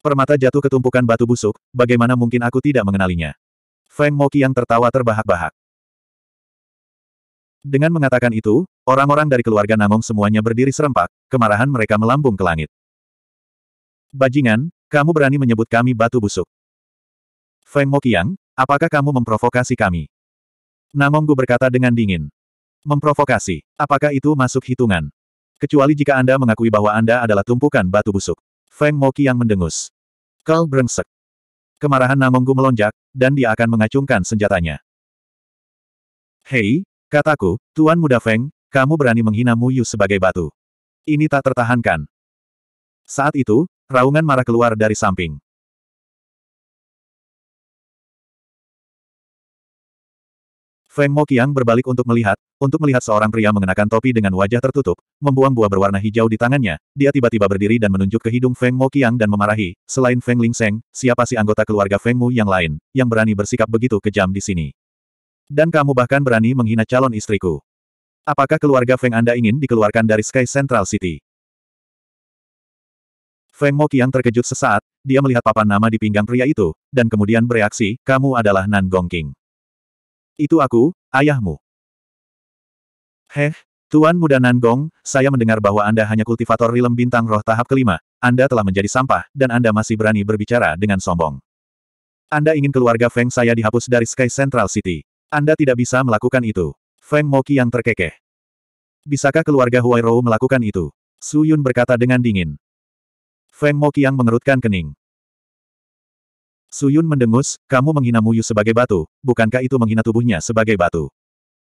[SPEAKER 1] Permata jatuh ke tumpukan batu busuk, bagaimana mungkin aku tidak mengenalinya? Feng Moki yang tertawa terbahak-bahak. Dengan mengatakan itu, orang-orang dari keluarga Namong semuanya berdiri serempak, kemarahan mereka melambung ke langit. Bajingan, kamu berani menyebut kami batu busuk. Feng Mokiang, apakah kamu memprovokasi kami? Namonggu berkata dengan dingin. Memprovokasi, apakah itu masuk hitungan? Kecuali jika Anda mengakui bahwa Anda adalah tumpukan batu busuk. Feng Mokiang mendengus. Kal brengsek. Kemarahan Namonggu melonjak, dan dia akan mengacungkan senjatanya. Hei, kataku, Tuan Muda Feng, kamu berani menghina Muyu sebagai batu. Ini tak tertahankan. Saat itu, raungan marah keluar dari samping. Feng Mo Moqiang berbalik untuk melihat, untuk melihat seorang pria mengenakan topi dengan wajah tertutup, membuang buah berwarna hijau di tangannya, dia tiba-tiba berdiri dan menunjuk ke hidung Feng Mo Moqiang dan memarahi, selain Feng Ling Seng, siapa sih anggota keluarga Feng Mu yang lain, yang berani bersikap begitu kejam di sini? Dan kamu bahkan berani menghina calon istriku. Apakah keluarga Feng Anda ingin dikeluarkan dari Sky Central City? Feng Mo Moqiang terkejut sesaat, dia melihat papan nama di pinggang pria itu, dan kemudian bereaksi, kamu adalah Nan Gong King. Itu aku, ayahmu. Heh, Tuan Muda Nanggong, saya mendengar bahwa Anda hanya kultivator rilem bintang roh tahap kelima, Anda telah menjadi sampah, dan Anda masih berani berbicara dengan sombong. Anda ingin keluarga Feng saya dihapus dari Sky Central City. Anda tidak bisa melakukan itu. Feng Moki yang terkekeh. Bisakah keluarga Huairou melakukan itu? Su Yun berkata dengan dingin. Feng Moki yang mengerutkan kening. Suyun mendengus, kamu menghina Muyu sebagai batu, bukankah itu menghina tubuhnya sebagai batu?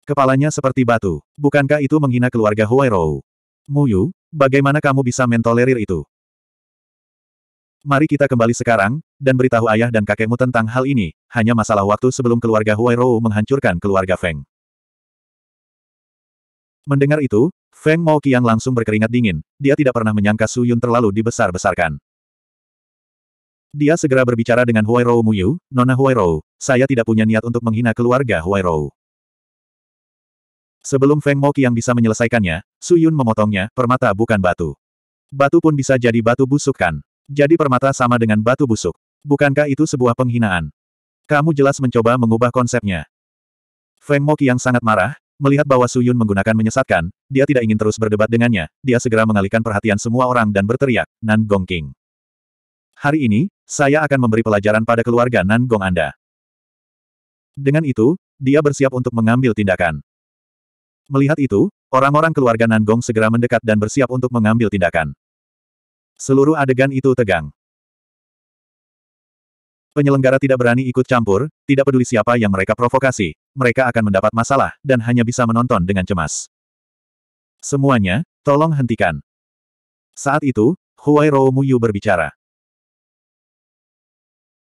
[SPEAKER 1] Kepalanya seperti batu, bukankah itu menghina keluarga Huairou? Muyu, bagaimana kamu bisa mentolerir itu? Mari kita kembali sekarang, dan beritahu ayah dan kakekmu tentang hal ini, hanya masalah waktu sebelum keluarga Huairou menghancurkan keluarga Feng. Mendengar itu, Feng Mao Qiang langsung berkeringat dingin, dia tidak pernah menyangka Suyun terlalu dibesar-besarkan. Dia segera berbicara dengan Huairou Muyu, Nona Huairou, saya tidak punya niat untuk menghina keluarga Huairou. Sebelum Feng Mo yang bisa menyelesaikannya, Su Yun memotongnya, permata bukan batu. Batu pun bisa jadi batu busuk kan? Jadi permata sama dengan batu busuk. Bukankah itu sebuah penghinaan? Kamu jelas mencoba mengubah konsepnya. Feng Mo yang sangat marah, melihat bahwa Su Yun menggunakan menyesatkan, dia tidak ingin terus berdebat dengannya, dia segera mengalihkan perhatian semua orang dan berteriak, Nan Gong King. Hari ini, saya akan memberi pelajaran pada keluarga Nan Gong Anda. Dengan itu, dia bersiap untuk mengambil tindakan. Melihat itu, orang-orang keluarga Nan Gong segera mendekat dan bersiap untuk mengambil tindakan. Seluruh adegan itu tegang. Penyelenggara tidak berani ikut campur, tidak peduli siapa yang mereka provokasi, mereka akan mendapat masalah, dan hanya bisa menonton dengan cemas. Semuanya, tolong hentikan. Saat itu, Huai Rou Muyu berbicara.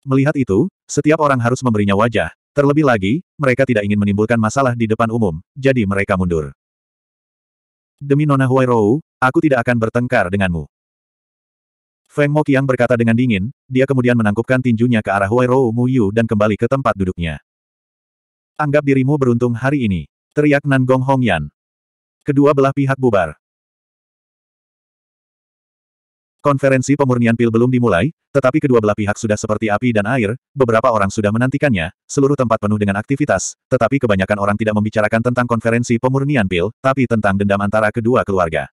[SPEAKER 1] Melihat itu, setiap orang harus memberinya wajah, terlebih lagi, mereka tidak ingin menimbulkan masalah di depan umum, jadi mereka mundur. Demi Nona Huairou, aku tidak akan bertengkar denganmu. Feng Mo Moqiang berkata dengan dingin, dia kemudian menangkupkan tinjunya ke arah Huairou Yu, dan kembali ke tempat duduknya. Anggap dirimu beruntung hari ini, teriak Nan Gong Yan. Kedua belah pihak bubar. Konferensi pemurnian pil belum dimulai, tetapi kedua belah pihak sudah seperti api dan air, beberapa orang sudah menantikannya, seluruh tempat penuh dengan aktivitas, tetapi kebanyakan orang tidak membicarakan tentang konferensi pemurnian pil, tapi tentang dendam antara kedua keluarga.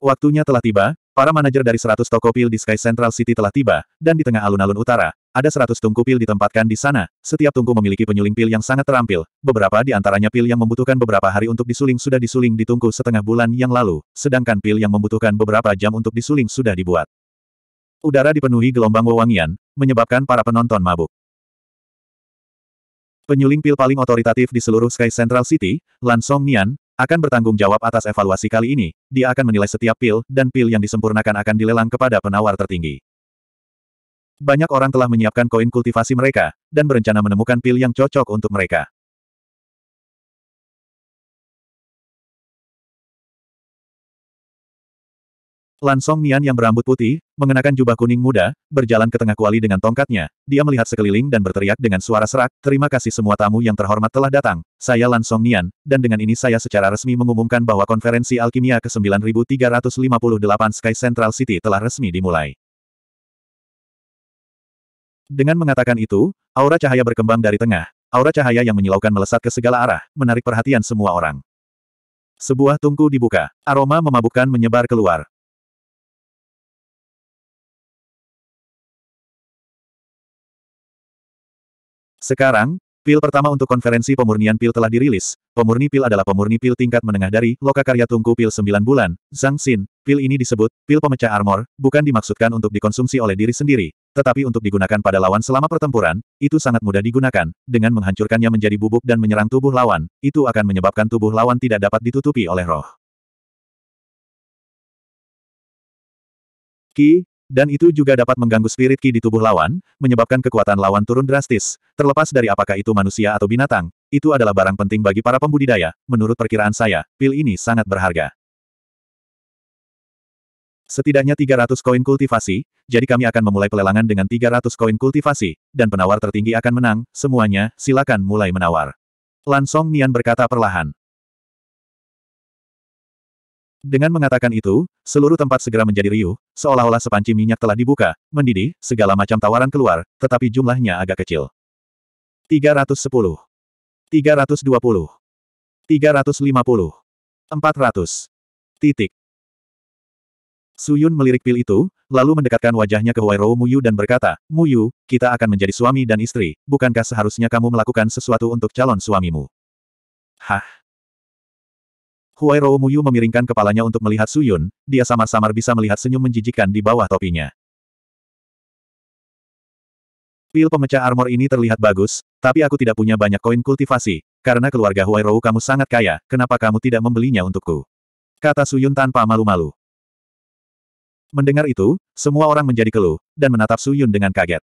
[SPEAKER 1] Waktunya telah tiba, Para manajer dari 100 toko pil di Sky Central City telah tiba, dan di tengah alun-alun utara, ada 100 tungku pil ditempatkan di sana. Setiap tungku memiliki penyuling pil yang sangat terampil. Beberapa di antaranya pil yang membutuhkan beberapa hari untuk disuling sudah disuling di tungku setengah bulan yang lalu, sedangkan pil yang membutuhkan beberapa jam untuk disuling sudah dibuat. Udara dipenuhi gelombang wewangian, menyebabkan para penonton mabuk. Penyuling pil paling otoritatif di seluruh Sky Central City, Lan Song Nian, akan bertanggung jawab atas evaluasi kali ini, dia akan menilai setiap pil, dan pil yang disempurnakan akan dilelang kepada penawar tertinggi. Banyak orang telah menyiapkan koin kultivasi mereka, dan berencana menemukan pil yang cocok untuk mereka. Lan Song Nian yang berambut putih, mengenakan jubah kuning muda, berjalan ke tengah kuali dengan tongkatnya. Dia melihat sekeliling dan berteriak dengan suara serak, terima kasih semua tamu yang terhormat telah datang, saya Lan Song Nian, dan dengan ini saya secara resmi mengumumkan bahwa konferensi alkimia ke-9358 Sky Central City telah resmi dimulai. Dengan mengatakan itu, aura cahaya berkembang dari tengah, Aura cahaya yang menyilaukan melesat ke segala arah, menarik perhatian semua orang. Sebuah tungku dibuka, aroma memabukkan menyebar keluar. Sekarang, pil pertama untuk konferensi pemurnian pil telah dirilis. Pemurni pil adalah pemurni pil tingkat menengah dari loka karya tungku pil 9 bulan. Zhang Xin, pil ini disebut pil pemecah armor, bukan dimaksudkan untuk dikonsumsi oleh diri sendiri, tetapi untuk digunakan pada lawan selama pertempuran, itu sangat mudah digunakan. Dengan menghancurkannya menjadi bubuk dan menyerang tubuh lawan, itu akan menyebabkan tubuh lawan tidak dapat ditutupi oleh roh. Ki, dan itu juga dapat mengganggu spirit ki di tubuh lawan, menyebabkan kekuatan lawan turun drastis. Terlepas dari apakah itu manusia atau binatang, itu adalah barang penting bagi para pembudidaya. Menurut perkiraan saya, pil ini sangat berharga. Setidaknya 300 koin kultivasi, jadi kami akan memulai pelelangan dengan 300 koin kultivasi, dan penawar tertinggi akan menang, semuanya, silakan mulai menawar. Lansong Nian berkata perlahan. Dengan mengatakan itu, seluruh tempat segera menjadi riuh, seolah-olah sepanci minyak telah dibuka, mendidih, segala macam tawaran keluar, tetapi jumlahnya agak kecil. 310 320 350 400 Titik Suyun melirik pil itu, lalu mendekatkan wajahnya ke Mu Muyu dan berkata, Muyu, kita akan menjadi suami dan istri, bukankah seharusnya kamu melakukan sesuatu untuk calon suamimu? Hah? Huai Rou Muyu memiringkan kepalanya untuk melihat Suyun, dia samar-samar bisa melihat senyum menjijikan di bawah topinya. Pil pemecah armor ini terlihat bagus, tapi aku tidak punya banyak koin kultivasi, karena keluarga Huai Rou kamu sangat kaya, kenapa kamu tidak membelinya untukku? Kata Suyun tanpa malu-malu. Mendengar itu, semua orang menjadi keluh, dan menatap Suyun dengan kaget.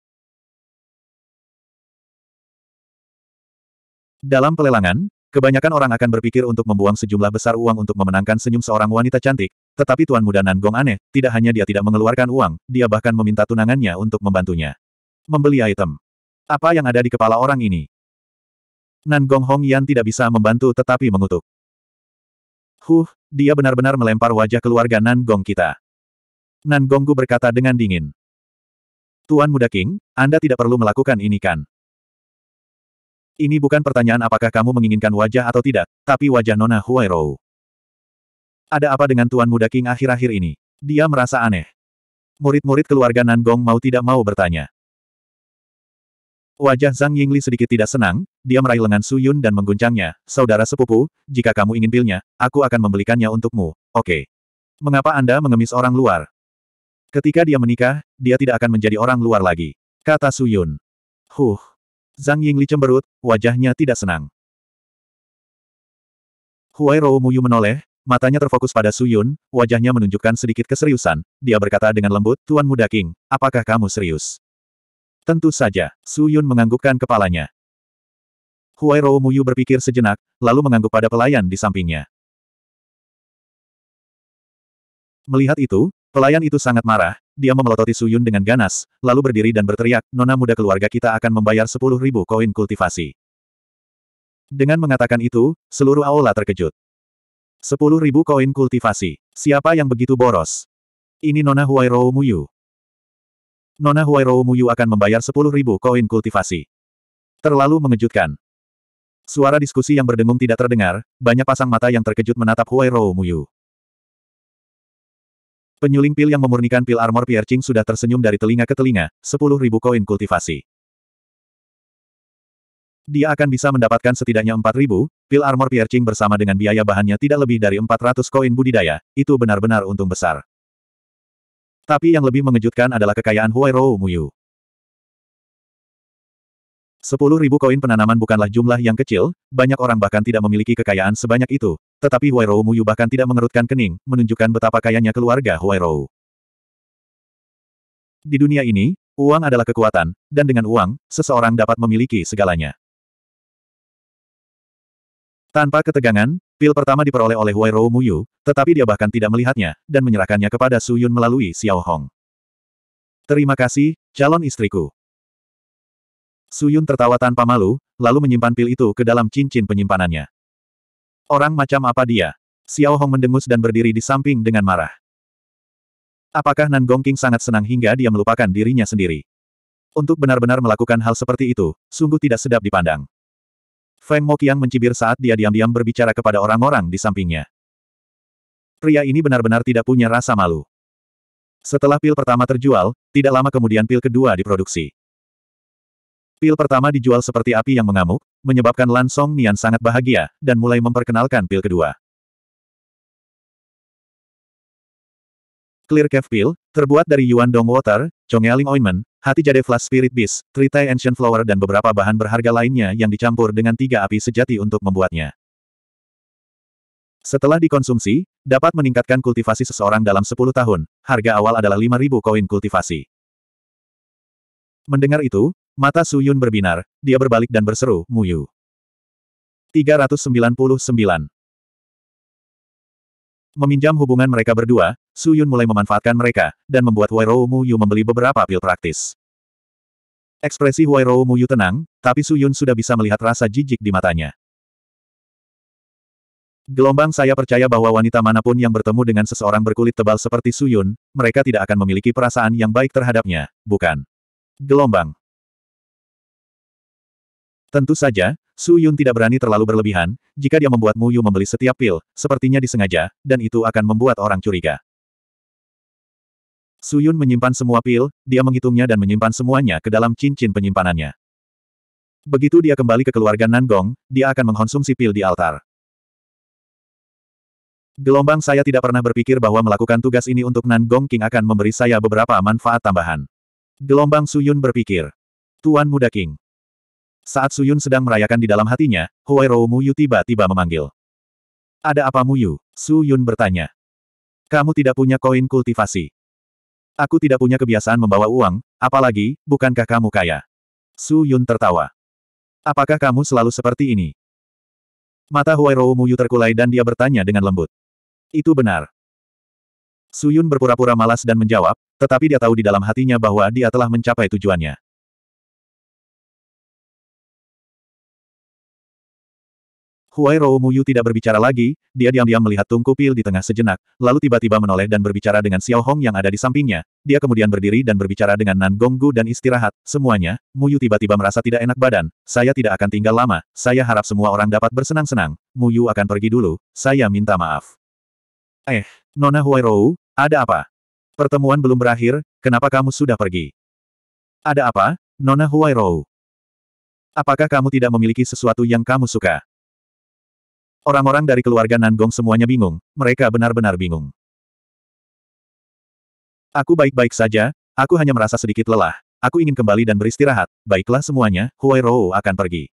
[SPEAKER 1] Dalam pelelangan, Kebanyakan orang akan berpikir untuk membuang sejumlah besar uang untuk memenangkan senyum seorang wanita cantik, tetapi Tuan Muda Nan Gong aneh, tidak hanya dia tidak mengeluarkan uang, dia bahkan meminta tunangannya untuk membantunya. Membeli item. Apa yang ada di kepala orang ini? Nanggong Hong Yan tidak bisa membantu tetapi mengutuk. Huh, dia benar-benar melempar wajah keluarga Nan Gong kita. Nan Gu berkata dengan dingin. Tuan Muda King, Anda tidak perlu melakukan ini kan? Ini bukan pertanyaan apakah kamu menginginkan wajah atau tidak, tapi wajah Nona Huairou. Ada apa dengan Tuan Muda King akhir-akhir ini? Dia merasa aneh. Murid-murid keluarga Nangong mau tidak mau bertanya. Wajah Zhang Yingli sedikit tidak senang, dia meraih lengan Su Yun dan mengguncangnya. Saudara sepupu, jika kamu ingin pilnya, aku akan membelikannya untukmu, oke. Okay. Mengapa Anda mengemis orang luar? Ketika dia menikah, dia tidak akan menjadi orang luar lagi. Kata Su Yun. Huh, Zhang Yingli cemberut, wajahnya tidak senang. Huai Rou Muyu menoleh, matanya terfokus pada Su Yun, wajahnya menunjukkan sedikit keseriusan. Dia berkata dengan lembut, Tuan Muda King, apakah kamu serius? Tentu saja, Su Yun menganggukkan kepalanya. Huai Rou Muyu berpikir sejenak, lalu mengangguk pada pelayan di sampingnya. Melihat itu, Pelayan itu sangat marah, dia memelototi Suyun dengan ganas, lalu berdiri dan berteriak, nona muda keluarga kita akan membayar sepuluh ribu koin kultivasi. Dengan mengatakan itu, seluruh aula terkejut. Sepuluh ribu koin kultivasi. Siapa yang begitu boros? Ini Nona Huairou Muyu. Nona Huairou Muyu akan membayar sepuluh ribu koin kultivasi. Terlalu mengejutkan. Suara diskusi yang berdengung tidak terdengar, banyak pasang mata yang terkejut menatap Huairou Muyu. Penyuling pil yang memurnikan pil armor piercing sudah tersenyum dari telinga ke telinga, ribu koin kultivasi. Dia akan bisa mendapatkan setidaknya ribu pil armor piercing bersama dengan biaya bahannya tidak lebih dari 400 koin budidaya, itu benar-benar untung besar. Tapi yang lebih mengejutkan adalah kekayaan Huairou Muyu. Sepuluh ribu koin penanaman bukanlah jumlah yang kecil, banyak orang bahkan tidak memiliki kekayaan sebanyak itu, tetapi Huairou Muyu bahkan tidak mengerutkan kening, menunjukkan betapa kayanya keluarga Huairou. Di dunia ini, uang adalah kekuatan, dan dengan uang, seseorang dapat memiliki segalanya. Tanpa ketegangan, pil pertama diperoleh oleh Huairou Muyu, tetapi dia bahkan tidak melihatnya, dan menyerahkannya kepada Su Yun melalui Xiao Hong. Terima kasih, calon istriku. Suyun tertawa tanpa malu, lalu menyimpan pil itu ke dalam cincin penyimpanannya. Orang macam apa dia? Xiao Hong mendengus dan berdiri di samping dengan marah. Apakah Nan Gongqing sangat senang hingga dia melupakan dirinya sendiri? Untuk benar-benar melakukan hal seperti itu, sungguh tidak sedap dipandang. Feng Kiang mencibir saat dia diam-diam berbicara kepada orang-orang di sampingnya. Pria ini benar-benar tidak punya rasa malu. Setelah pil pertama terjual, tidak lama kemudian pil kedua diproduksi. Pil pertama dijual seperti api yang mengamuk, menyebabkan Lan Song Nian sangat bahagia, dan mulai memperkenalkan pil kedua. Clear Cave Pill terbuat dari Yuan Dong Water, Chongyaling Ointment, Hati Jade Flash Spirit Beast, Tritai Ancient Flower dan beberapa bahan berharga lainnya yang dicampur dengan tiga api sejati untuk membuatnya. Setelah dikonsumsi, dapat meningkatkan kultivasi seseorang dalam 10 tahun, harga awal adalah 5.000 koin kultivasi. Mendengar itu, Mata Su Yun berbinar, dia berbalik dan berseru, Muyu. 399. Meminjam hubungan mereka berdua, Su Yun mulai memanfaatkan mereka, dan membuat Mu Yu membeli beberapa pil praktis. Ekspresi Mu Yu tenang, tapi Su Yun sudah bisa melihat rasa jijik di matanya. Gelombang saya percaya bahwa wanita manapun yang bertemu dengan seseorang berkulit tebal seperti Su Yun, mereka tidak akan memiliki perasaan yang baik terhadapnya, bukan? Gelombang. Tentu saja, Su Yun tidak berani terlalu berlebihan, jika dia membuat Mu Yu membeli setiap pil, sepertinya disengaja, dan itu akan membuat orang curiga. Su Yun menyimpan semua pil, dia menghitungnya dan menyimpan semuanya ke dalam cincin penyimpanannya. Begitu dia kembali ke keluarga Nangong, dia akan mengkonsumsi pil di altar. Gelombang saya tidak pernah berpikir bahwa melakukan tugas ini untuk Nangong King akan memberi saya beberapa manfaat tambahan. Gelombang Su Yun berpikir. Tuan Muda King, saat Suyun sedang merayakan di dalam hatinya, Huai Rou Muyu tiba-tiba memanggil. Ada apa Muyu? Suyun bertanya. Kamu tidak punya koin kultivasi. Aku tidak punya kebiasaan membawa uang, apalagi, bukankah kamu kaya? Su Yun tertawa. Apakah kamu selalu seperti ini? Mata Huai Rou Muyu terkulai dan dia bertanya dengan lembut. Itu benar. Su Yun berpura-pura malas dan menjawab, tetapi dia tahu di dalam hatinya bahwa dia telah mencapai tujuannya. Huai Rou Muyu tidak berbicara lagi, dia diam-diam melihat tungku pil di tengah sejenak, lalu tiba-tiba menoleh dan berbicara dengan Xiao Hong yang ada di sampingnya. Dia kemudian berdiri dan berbicara dengan Nan Gonggu dan istirahat. Semuanya, Muyu tiba-tiba merasa tidak enak badan. Saya tidak akan tinggal lama, saya harap semua orang dapat bersenang-senang. Muyu akan pergi dulu, saya minta maaf. Eh, Nona Huai Rou, ada apa? Pertemuan belum berakhir, kenapa kamu sudah pergi? Ada apa, Nona Huai Rou? Apakah kamu tidak memiliki sesuatu yang kamu suka? Orang-orang dari keluarga Nanggong semuanya bingung, mereka benar-benar bingung. Aku baik-baik saja, aku hanya merasa sedikit lelah. Aku ingin kembali dan beristirahat, baiklah semuanya, Huai Rou akan pergi.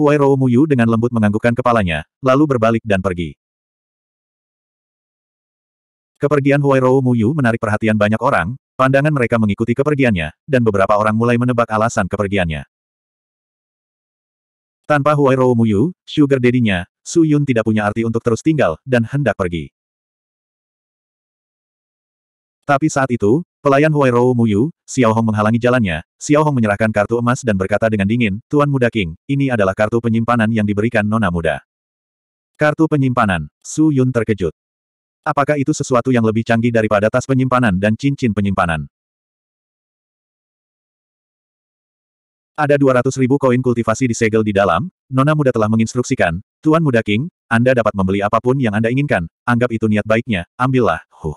[SPEAKER 1] Huai Rou Muyu dengan lembut menganggukkan kepalanya, lalu berbalik dan pergi. Kepergian Huai Rou Muyu menarik perhatian banyak orang, pandangan mereka mengikuti kepergiannya, dan beberapa orang mulai menebak alasan kepergiannya. Tanpa Rou Muyu, sugar daddy-nya, Su Yun tidak punya arti untuk terus tinggal, dan hendak pergi. Tapi saat itu, pelayan Rou Muyu, Xiao Hong menghalangi jalannya, Xiao Hong menyerahkan kartu emas dan berkata dengan dingin, Tuan Muda King, ini adalah kartu penyimpanan yang diberikan Nona Muda. Kartu penyimpanan, Su Yun terkejut. Apakah itu sesuatu yang lebih canggih daripada tas penyimpanan dan cincin penyimpanan? Ada 200 ribu koin kultivasi disegel di dalam, Nona Muda telah menginstruksikan, Tuan Muda King, Anda dapat membeli apapun yang Anda inginkan, anggap itu niat baiknya, ambillah, huh.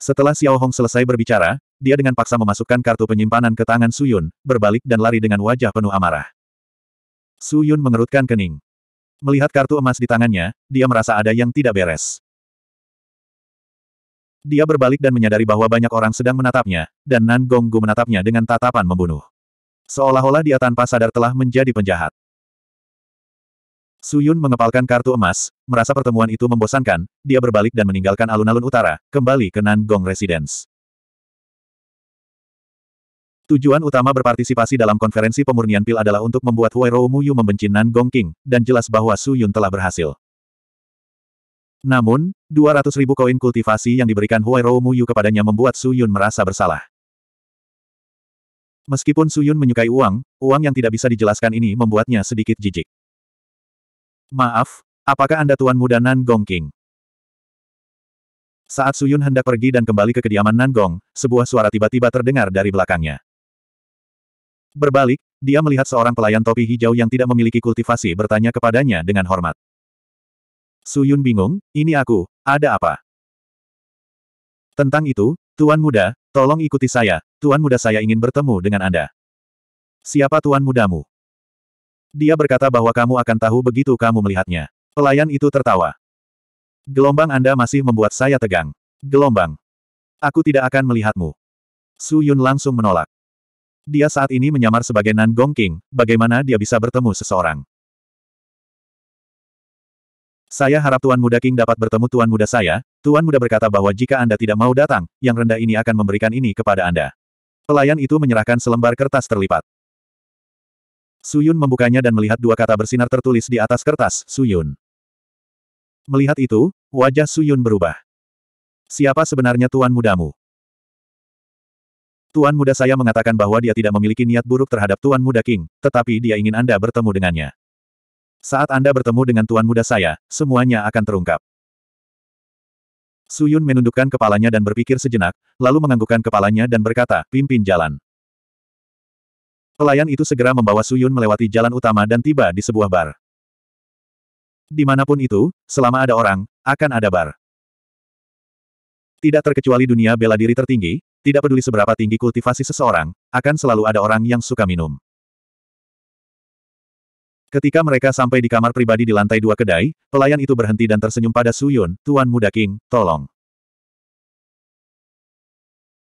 [SPEAKER 1] Setelah Xiao Hong selesai berbicara, dia dengan paksa memasukkan kartu penyimpanan ke tangan Su Yun, berbalik dan lari dengan wajah penuh amarah. Su Yun mengerutkan kening. Melihat kartu emas di tangannya, dia merasa ada yang tidak beres. Dia berbalik dan menyadari bahwa banyak orang sedang menatapnya, dan Nan Gonggu menatapnya dengan tatapan membunuh. Seolah-olah dia tanpa sadar telah menjadi penjahat. Suyun mengepalkan kartu emas, merasa pertemuan itu membosankan, dia berbalik dan meninggalkan alun-alun utara, kembali ke Nan Gong Residence. Tujuan utama berpartisipasi dalam konferensi pemurnian pil adalah untuk membuat Huai Rou Muyu membenci Nan Gong King, dan jelas bahwa Suyun telah berhasil. Namun, 200 ribu koin kultivasi yang diberikan Huairou Muyu kepadanya membuat Su Yun merasa bersalah. Meskipun Su Yun menyukai uang, uang yang tidak bisa dijelaskan ini membuatnya sedikit jijik. Maaf, apakah Anda Tuan Muda Nan Gong King? Saat Su Yun hendak pergi dan kembali ke kediaman Nan Gong, sebuah suara tiba-tiba terdengar dari belakangnya. Berbalik, dia melihat seorang pelayan topi hijau yang tidak memiliki kultivasi bertanya kepadanya dengan hormat. Suyun bingung, ini aku, ada apa? Tentang itu, Tuan Muda, tolong ikuti saya, Tuan Muda saya ingin bertemu dengan Anda. Siapa Tuan Mudamu? Dia berkata bahwa kamu akan tahu begitu kamu melihatnya. Pelayan itu tertawa. Gelombang Anda masih membuat saya tegang. Gelombang. Aku tidak akan melihatmu. Su Yun langsung menolak. Dia saat ini menyamar sebagai Nan Gong King. bagaimana dia bisa bertemu seseorang. Saya harap Tuan Muda King dapat bertemu Tuan Muda saya, Tuan Muda berkata bahwa jika Anda tidak mau datang, yang rendah ini akan memberikan ini kepada Anda. Pelayan itu menyerahkan selembar kertas terlipat. Suyun membukanya dan melihat dua kata bersinar tertulis di atas kertas, Suyun. Melihat itu, wajah Suyun berubah. Siapa sebenarnya Tuan Mudamu? Tuan Muda saya mengatakan bahwa dia tidak memiliki niat buruk terhadap Tuan Muda King, tetapi dia ingin Anda bertemu dengannya. Saat Anda bertemu dengan tuan muda saya, semuanya akan terungkap. Suyun menundukkan kepalanya dan berpikir sejenak, lalu menganggukkan kepalanya dan berkata, pimpin jalan. Pelayan itu segera membawa Suyun melewati jalan utama dan tiba di sebuah bar. Dimanapun itu, selama ada orang, akan ada bar. Tidak terkecuali dunia bela diri tertinggi, tidak peduli seberapa tinggi kultivasi seseorang, akan selalu ada orang yang suka minum. Ketika mereka sampai di kamar pribadi di lantai dua kedai, pelayan itu berhenti dan tersenyum pada Suyun, Tuan Muda King, tolong.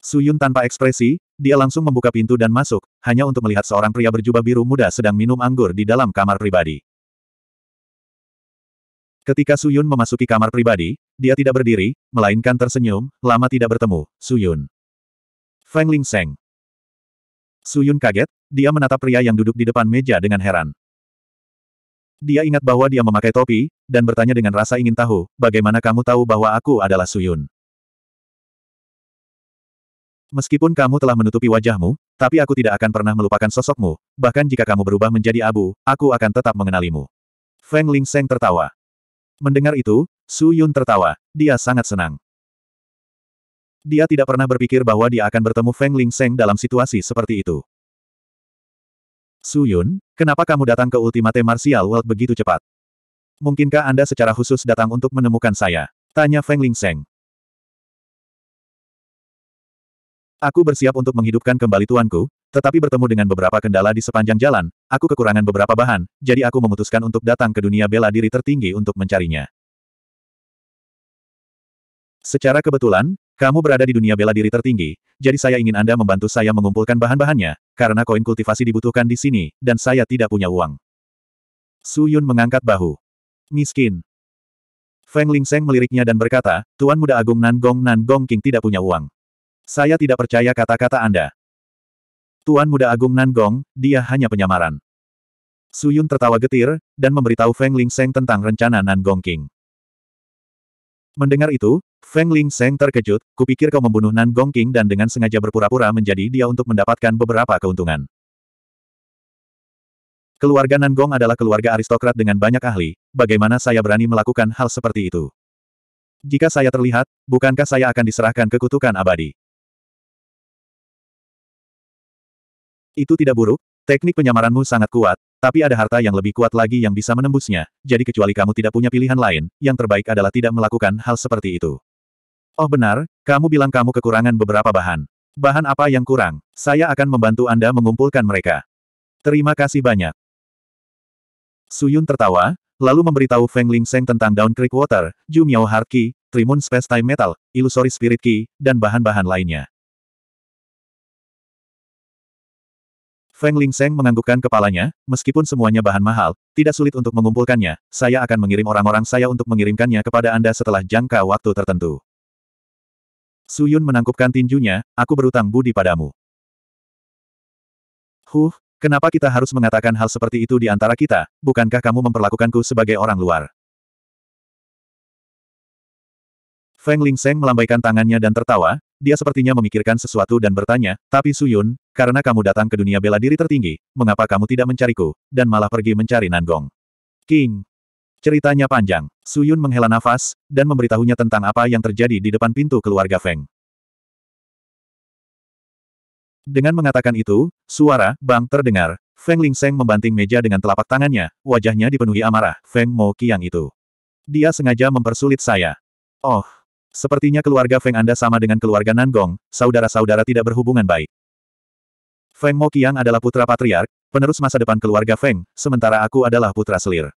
[SPEAKER 1] Suyun tanpa ekspresi, dia langsung membuka pintu dan masuk, hanya untuk melihat seorang pria berjubah biru muda sedang minum anggur di dalam kamar pribadi. Ketika Suyun memasuki kamar pribadi, dia tidak berdiri, melainkan tersenyum, lama tidak bertemu, Suyun. Feng Ling Seng. Suyun kaget, dia menatap pria yang duduk di depan meja dengan heran. Dia ingat bahwa dia memakai topi, dan bertanya dengan rasa ingin tahu, bagaimana kamu tahu bahwa aku adalah Suyun? Meskipun kamu telah menutupi wajahmu, tapi aku tidak akan pernah melupakan sosokmu, bahkan jika kamu berubah menjadi abu, aku akan tetap mengenalimu. Feng Ling Seng tertawa. Mendengar itu, Su Yun tertawa. Dia sangat senang. Dia tidak pernah berpikir bahwa dia akan bertemu Feng Ling Seng dalam situasi seperti itu. Su Yun, kenapa kamu datang ke Ultimate Martial World begitu cepat? Mungkinkah Anda secara khusus datang untuk menemukan saya? Tanya Feng Lingseng. Aku bersiap untuk menghidupkan kembali tuanku, tetapi bertemu dengan beberapa kendala di sepanjang jalan, aku kekurangan beberapa bahan, jadi aku memutuskan untuk datang ke dunia bela diri tertinggi untuk mencarinya. Secara kebetulan, kamu berada di dunia bela diri tertinggi, jadi saya ingin Anda membantu saya mengumpulkan bahan-bahannya, karena koin kultivasi dibutuhkan di sini, dan saya tidak punya uang. Su Yun mengangkat bahu. Miskin. Feng Ling Seng meliriknya dan berkata, Tuan Muda Agung Nan Gong Nan Gong King tidak punya uang. Saya tidak percaya kata-kata Anda. Tuan Muda Agung Nan Gong, dia hanya penyamaran. Su Yun tertawa getir, dan memberitahu Feng Ling Seng tentang rencana Nan Gong King. Mendengar itu, Feng Ling Seng terkejut, kupikir kau membunuh Nan Gong King dan dengan sengaja berpura-pura menjadi dia untuk mendapatkan beberapa keuntungan. Keluarga Nan Gong adalah keluarga aristokrat dengan banyak ahli, bagaimana saya berani melakukan hal seperti itu? Jika saya terlihat, bukankah saya akan diserahkan ke kutukan abadi? Itu tidak buruk, teknik penyamaranmu sangat kuat, tapi ada harta yang lebih kuat lagi yang bisa menembusnya, jadi kecuali kamu tidak punya pilihan lain, yang terbaik adalah tidak melakukan hal seperti itu. Oh benar, kamu bilang kamu kekurangan beberapa bahan. Bahan apa yang kurang? Saya akan membantu Anda mengumpulkan mereka. Terima kasih banyak. Suyun tertawa, lalu memberitahu Feng Ling Seng tentang Down Creek Water, Jumiao Miao Heart Key, Trimun Space Time Metal, Illusory Spirit Key, dan bahan-bahan lainnya. Feng Ling Seng menganggukkan kepalanya, meskipun semuanya bahan mahal, tidak sulit untuk mengumpulkannya, saya akan mengirim orang-orang saya untuk mengirimkannya kepada Anda setelah jangka waktu tertentu. Suyun menangkupkan tinjunya, aku berutang budi padamu. Huh, kenapa kita harus mengatakan hal seperti itu di antara kita, bukankah kamu memperlakukanku sebagai orang luar? Feng Ling Seng melambaikan tangannya dan tertawa, dia sepertinya memikirkan sesuatu dan bertanya, tapi Suyun, karena kamu datang ke dunia bela diri tertinggi, mengapa kamu tidak mencariku, dan malah pergi mencari Nanggong? King, Ceritanya panjang. Suyun menghela nafas, dan memberitahunya tentang apa yang terjadi di depan pintu keluarga Feng. Dengan mengatakan itu, suara, bang, terdengar. Feng Ling Lingseng membanting meja dengan telapak tangannya, wajahnya dipenuhi amarah, Feng Mo Qiang itu. Dia sengaja mempersulit saya. Oh, sepertinya keluarga Feng Anda sama dengan keluarga Nangong, saudara-saudara tidak berhubungan baik. Feng Mo Qiang adalah putra patriark, penerus masa depan keluarga Feng, sementara aku adalah putra selir.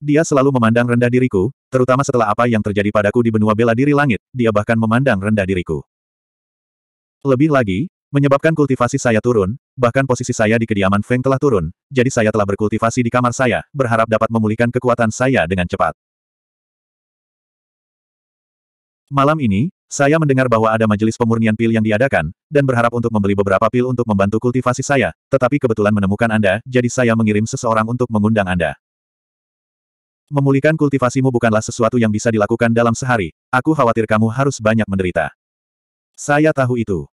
[SPEAKER 1] Dia selalu memandang rendah diriku, terutama setelah apa yang terjadi padaku di benua bela diri langit, dia bahkan memandang rendah diriku. Lebih lagi, menyebabkan kultivasi saya turun, bahkan posisi saya di kediaman Feng telah turun, jadi saya telah berkultivasi di kamar saya, berharap dapat memulihkan kekuatan saya dengan cepat. Malam ini, saya mendengar bahwa ada majelis pemurnian pil yang diadakan, dan berharap untuk membeli beberapa pil untuk membantu kultivasi saya, tetapi kebetulan menemukan Anda, jadi saya mengirim seseorang untuk mengundang Anda. Memulihkan kultivasimu bukanlah sesuatu yang bisa dilakukan dalam sehari, aku khawatir kamu harus banyak menderita. Saya tahu itu.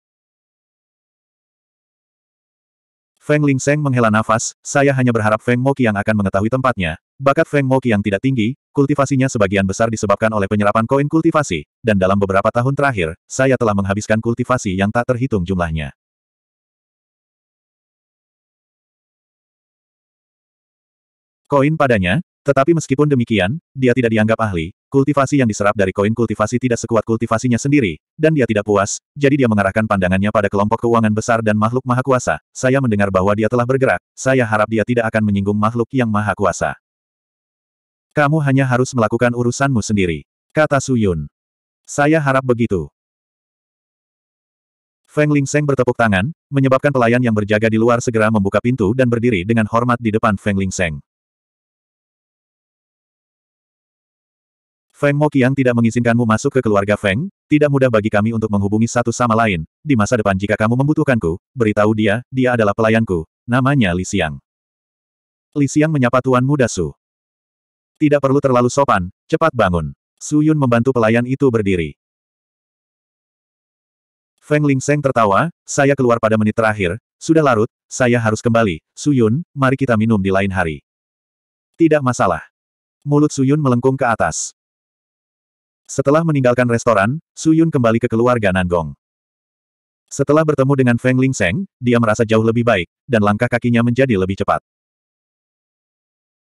[SPEAKER 1] Feng Ling Seng menghela nafas, saya hanya berharap Feng Mo yang akan mengetahui tempatnya. Bakat Feng Mo yang tidak tinggi, kultivasinya sebagian besar disebabkan oleh penyerapan koin kultivasi, dan dalam beberapa tahun terakhir, saya telah menghabiskan kultivasi yang tak terhitung jumlahnya. koin padanya, tetapi meskipun demikian, dia tidak dianggap ahli, kultivasi yang diserap dari koin kultivasi tidak sekuat kultivasinya sendiri, dan dia tidak puas, jadi dia mengarahkan pandangannya pada kelompok keuangan besar dan makhluk maha kuasa. Saya mendengar bahwa dia telah bergerak, saya harap dia tidak akan menyinggung makhluk yang maha kuasa. Kamu hanya harus melakukan urusanmu sendiri, kata Suyun. Saya harap begitu. Feng Ling Seng bertepuk tangan, menyebabkan pelayan yang berjaga di luar segera membuka pintu dan berdiri dengan hormat di depan Feng Ling Seng. Feng Moqian tidak mengizinkanmu masuk ke keluarga Feng, tidak mudah bagi kami untuk menghubungi satu sama lain. Di masa depan jika kamu membutuhkanku, beritahu dia, dia adalah pelayanku. Namanya Li Xiang. Li Xiang menyapa Tuan Muda Su. Tidak perlu terlalu sopan, cepat bangun. Su Yun membantu pelayan itu berdiri. Feng Ling Seng tertawa, saya keluar pada menit terakhir, sudah larut, saya harus kembali. Su Yun, mari kita minum di lain hari. Tidak masalah. Mulut Su Yun melengkung ke atas. Setelah meninggalkan restoran, Su Yun kembali ke keluarga Nanggong. Setelah bertemu dengan Feng Ling Seng, dia merasa jauh lebih baik, dan langkah kakinya menjadi lebih cepat.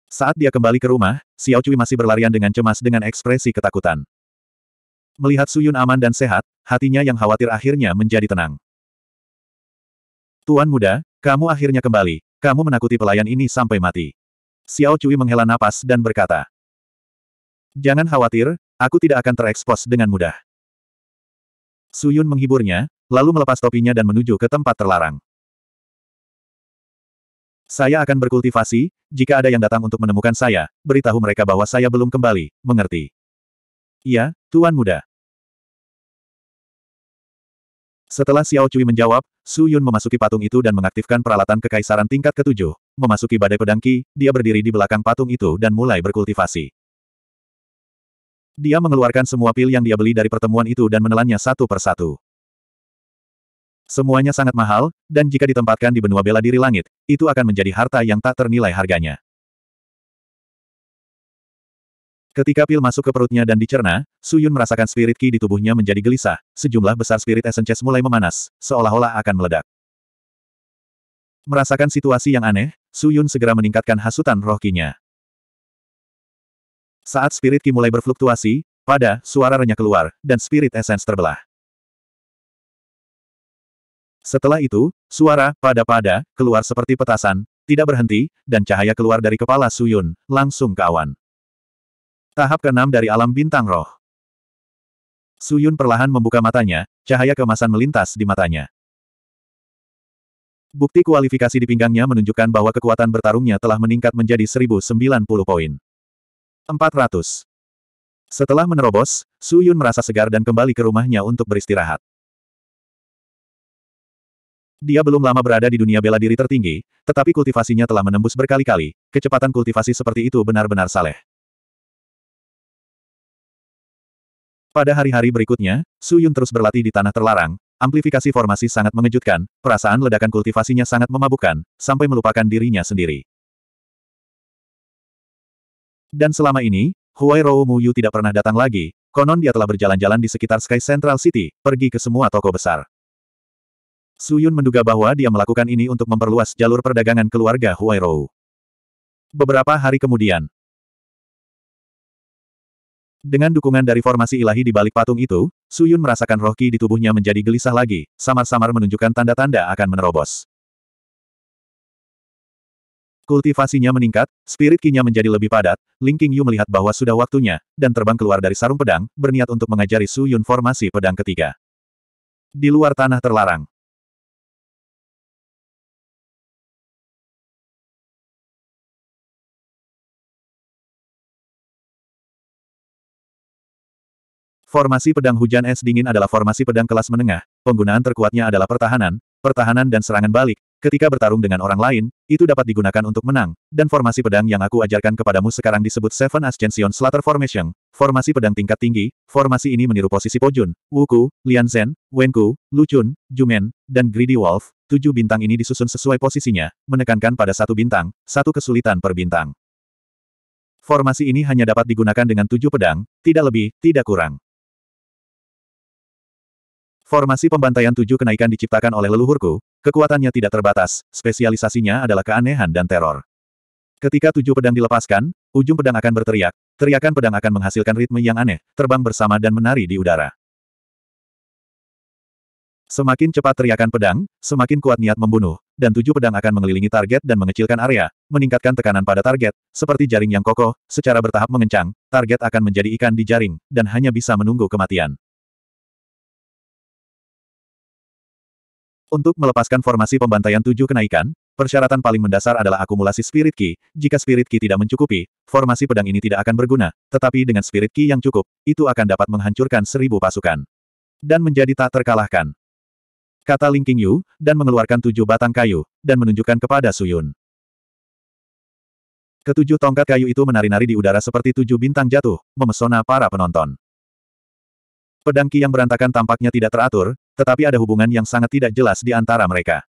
[SPEAKER 1] Saat dia kembali ke rumah, Xiao Cui masih berlarian dengan cemas dengan ekspresi ketakutan. Melihat Su Yun aman dan sehat, hatinya yang khawatir akhirnya menjadi tenang. Tuan muda, kamu akhirnya kembali, kamu menakuti pelayan ini sampai mati. Xiao Cui menghela napas dan berkata, Jangan khawatir, Aku tidak akan terekspos dengan mudah. Suyun menghiburnya, lalu melepas topinya dan menuju ke tempat terlarang. Saya akan berkultivasi, jika ada yang datang untuk menemukan saya, beritahu mereka bahwa saya belum kembali, mengerti? Iya, Tuan Muda. Setelah Xiao Cui menjawab, Su Yun memasuki patung itu dan mengaktifkan peralatan kekaisaran tingkat ketujuh. Memasuki badai pedangki, dia berdiri di belakang patung itu dan mulai berkultivasi. Dia mengeluarkan semua pil yang dia beli dari pertemuan itu dan menelannya satu persatu. Semuanya sangat mahal, dan jika ditempatkan di benua bela diri langit, itu akan menjadi harta yang tak ternilai harganya. Ketika pil masuk ke perutnya dan dicerna, Suyun merasakan spirit ki di tubuhnya menjadi gelisah, sejumlah besar spirit essence mulai memanas, seolah-olah akan meledak. Merasakan situasi yang aneh, Suyun segera meningkatkan hasutan roh kinya. Saat spirit Ki mulai berfluktuasi, pada, suara renyah keluar, dan spirit essence terbelah. Setelah itu, suara, pada-pada, keluar seperti petasan, tidak berhenti, dan cahaya keluar dari kepala Suyun, langsung ke awan. Tahap keenam dari alam bintang roh. Suyun perlahan membuka matanya, cahaya kemasan melintas di matanya. Bukti kualifikasi di pinggangnya menunjukkan bahwa kekuatan bertarungnya telah meningkat menjadi 1090 poin. 400. Setelah menerobos, Su Yun merasa segar dan kembali ke rumahnya untuk beristirahat. Dia belum lama berada di dunia bela diri tertinggi, tetapi kultivasinya telah menembus berkali-kali, kecepatan kultivasi seperti itu benar-benar saleh. Pada hari-hari berikutnya, Su Yun terus berlatih di tanah terlarang, amplifikasi formasi sangat mengejutkan, perasaan ledakan kultivasinya sangat memabukkan, sampai melupakan dirinya sendiri. Dan selama ini, Huai Rou Yu tidak pernah datang lagi, konon dia telah berjalan-jalan di sekitar Sky Central City, pergi ke semua toko besar. Su Yun menduga bahwa dia melakukan ini untuk memperluas jalur perdagangan keluarga Huai Rou. Beberapa hari kemudian, dengan dukungan dari formasi ilahi di balik patung itu, Suyun merasakan roh ki di tubuhnya menjadi gelisah lagi, samar-samar menunjukkan tanda-tanda akan menerobos. Kultivasinya meningkat, spirit kinya menjadi lebih padat, Ling Qingyu melihat bahwa sudah waktunya, dan terbang keluar dari sarung pedang, berniat untuk mengajari Su Yun formasi pedang ketiga. Di luar tanah terlarang. Formasi pedang hujan es dingin adalah formasi pedang kelas menengah, penggunaan terkuatnya adalah pertahanan, pertahanan dan serangan balik, Ketika bertarung dengan orang lain, itu dapat digunakan untuk menang, dan formasi pedang yang aku ajarkan kepadamu sekarang disebut Seven Ascension Slaughter Formation, formasi pedang tingkat tinggi, formasi ini meniru posisi Pojun, Wuku, Lian Zhen, Wenku, Luchun, Jumen, dan Greedy Wolf, tujuh bintang ini disusun sesuai posisinya, menekankan pada satu bintang, satu kesulitan per bintang. Formasi ini hanya dapat digunakan dengan tujuh pedang, tidak lebih, tidak kurang. Formasi pembantaian tujuh kenaikan diciptakan oleh leluhurku, Kekuatannya tidak terbatas, spesialisasinya adalah keanehan dan teror. Ketika tujuh pedang dilepaskan, ujung pedang akan berteriak, teriakan pedang akan menghasilkan ritme yang aneh, terbang bersama dan menari di udara. Semakin cepat teriakan pedang, semakin kuat niat membunuh, dan tujuh pedang akan mengelilingi target dan mengecilkan area, meningkatkan tekanan pada target, seperti jaring yang kokoh, secara bertahap mengencang, target akan menjadi ikan di jaring, dan hanya bisa menunggu kematian. Untuk melepaskan formasi pembantaian tujuh kenaikan, persyaratan paling mendasar adalah akumulasi spirit ki. Jika spirit ki tidak mencukupi, formasi pedang ini tidak akan berguna, tetapi dengan spirit ki yang cukup, itu akan dapat menghancurkan seribu pasukan. Dan menjadi tak terkalahkan. Kata Ling King dan mengeluarkan tujuh batang kayu, dan menunjukkan kepada Suyun. Ketujuh tongkat kayu itu menari-nari di udara seperti tujuh bintang jatuh, memesona para penonton. Pedang ki yang berantakan tampaknya tidak teratur, tetapi ada hubungan yang sangat tidak jelas di antara mereka.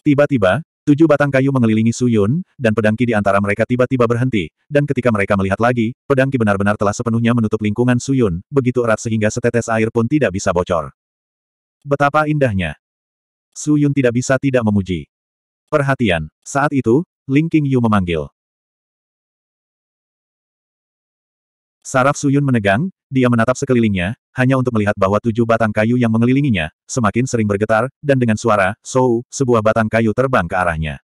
[SPEAKER 1] Tiba-tiba, tujuh batang kayu mengelilingi Suyun, dan pedangki di antara mereka tiba-tiba berhenti, dan ketika mereka melihat lagi, pedangki benar-benar telah sepenuhnya menutup lingkungan Suyun, begitu erat sehingga setetes air pun tidak bisa bocor. Betapa indahnya. Suyun tidak bisa tidak memuji. Perhatian, saat itu, Ling King Yu memanggil. Saraf Suyun menegang, dia menatap sekelilingnya, hanya untuk melihat bahwa tujuh batang kayu yang mengelilinginya, semakin sering bergetar, dan dengan suara, sou, sebuah batang kayu terbang ke arahnya.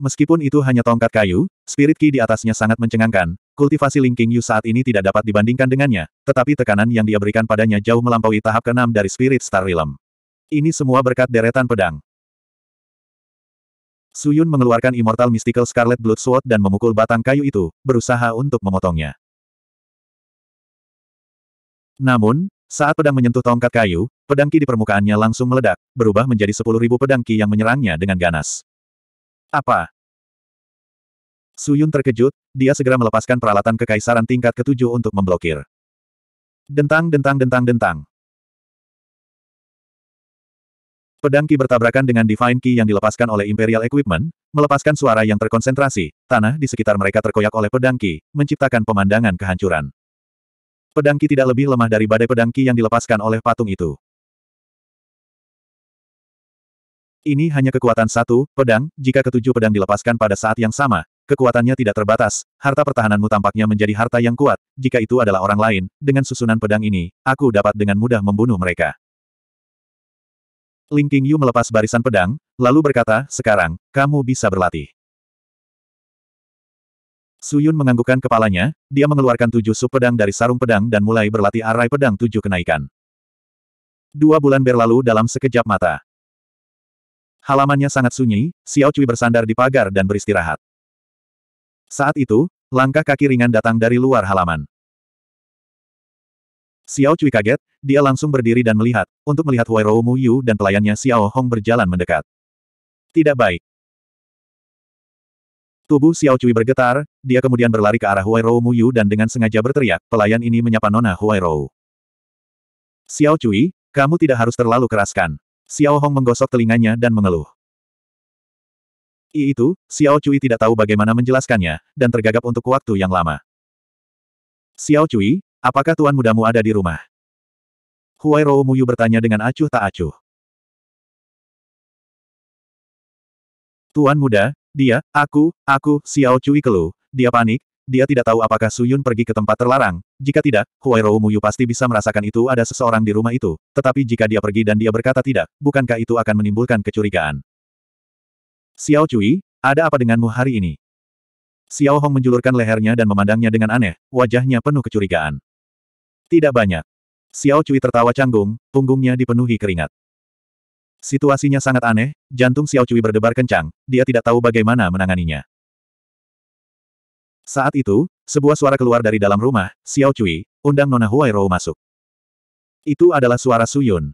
[SPEAKER 1] Meskipun itu hanya tongkat kayu, spirit ki di atasnya sangat mencengangkan, kultivasi Ling King Yu saat ini tidak dapat dibandingkan dengannya, tetapi tekanan yang dia berikan padanya jauh melampaui tahap keenam dari spirit Star Realm. Ini semua berkat deretan pedang. Suyun mengeluarkan Immortal Mystical Scarlet Blood Sword dan memukul batang kayu itu, berusaha untuk memotongnya. Namun, saat pedang menyentuh tongkat kayu, pedang ki di permukaannya langsung meledak, berubah menjadi sepuluh ribu pedang ki yang menyerangnya dengan ganas. Apa? Suyun terkejut, dia segera melepaskan peralatan kekaisaran tingkat ketujuh untuk memblokir. Dentang dentang dentang dentang. Pedang Ki bertabrakan dengan Divine Ki yang dilepaskan oleh Imperial Equipment, melepaskan suara yang terkonsentrasi, tanah di sekitar mereka terkoyak oleh pedang Ki, menciptakan pemandangan kehancuran. Pedang Ki tidak lebih lemah dari badai pedang Ki yang dilepaskan oleh patung itu. Ini hanya kekuatan satu, pedang, jika ketujuh pedang dilepaskan pada saat yang sama, kekuatannya tidak terbatas, harta pertahananmu tampaknya menjadi harta yang kuat, jika itu adalah orang lain, dengan susunan pedang ini, aku dapat dengan mudah membunuh mereka. Ling Qingyu melepas barisan pedang, lalu berkata, sekarang, kamu bisa berlatih. Suyun menganggukkan kepalanya, dia mengeluarkan tujuh sub pedang dari sarung pedang dan mulai berlatih arai pedang tujuh kenaikan. Dua bulan berlalu dalam sekejap mata. Halamannya sangat sunyi, Xiao Cui bersandar di pagar dan beristirahat. Saat itu, langkah kaki ringan datang dari luar halaman. Xiao Cui kaget, dia langsung berdiri dan melihat, untuk melihat Huai Rou Mu Yu dan pelayannya Xiao Hong berjalan mendekat. Tidak baik. Tubuh Xiao Cui bergetar, dia kemudian berlari ke arah Huai Rou Mu Yu dan dengan sengaja berteriak, pelayan ini menyapa Nona Huai Rou. Xiao Cui, kamu tidak harus terlalu keraskan. Xiao Hong menggosok telinganya dan mengeluh. I itu, Xiao Cui tidak tahu bagaimana menjelaskannya, dan tergagap untuk waktu yang lama. Xiao Cui, Apakah tuan mudamu ada di rumah? Huai Rou Muyu bertanya dengan acuh tak acuh. Tuan muda, dia, aku, aku, Xiao Cui Kelu, dia panik, dia tidak tahu apakah Suyun pergi ke tempat terlarang, jika tidak, Huai Rou Muyu pasti bisa merasakan itu ada seseorang di rumah itu, tetapi jika dia pergi dan dia berkata tidak, bukankah itu akan menimbulkan kecurigaan? Xiao Cui, ada apa denganmu hari ini? Xiao Hong menjulurkan lehernya dan memandangnya dengan aneh, wajahnya penuh kecurigaan. Tidak banyak. Xiao Cui tertawa canggung, punggungnya dipenuhi keringat. Situasinya sangat aneh, jantung Xiao Cui berdebar kencang, dia tidak tahu bagaimana menanganinya. Saat itu, sebuah suara keluar dari dalam rumah, Xiao Cui, undang Nona Huairou masuk. Itu adalah suara Suyun.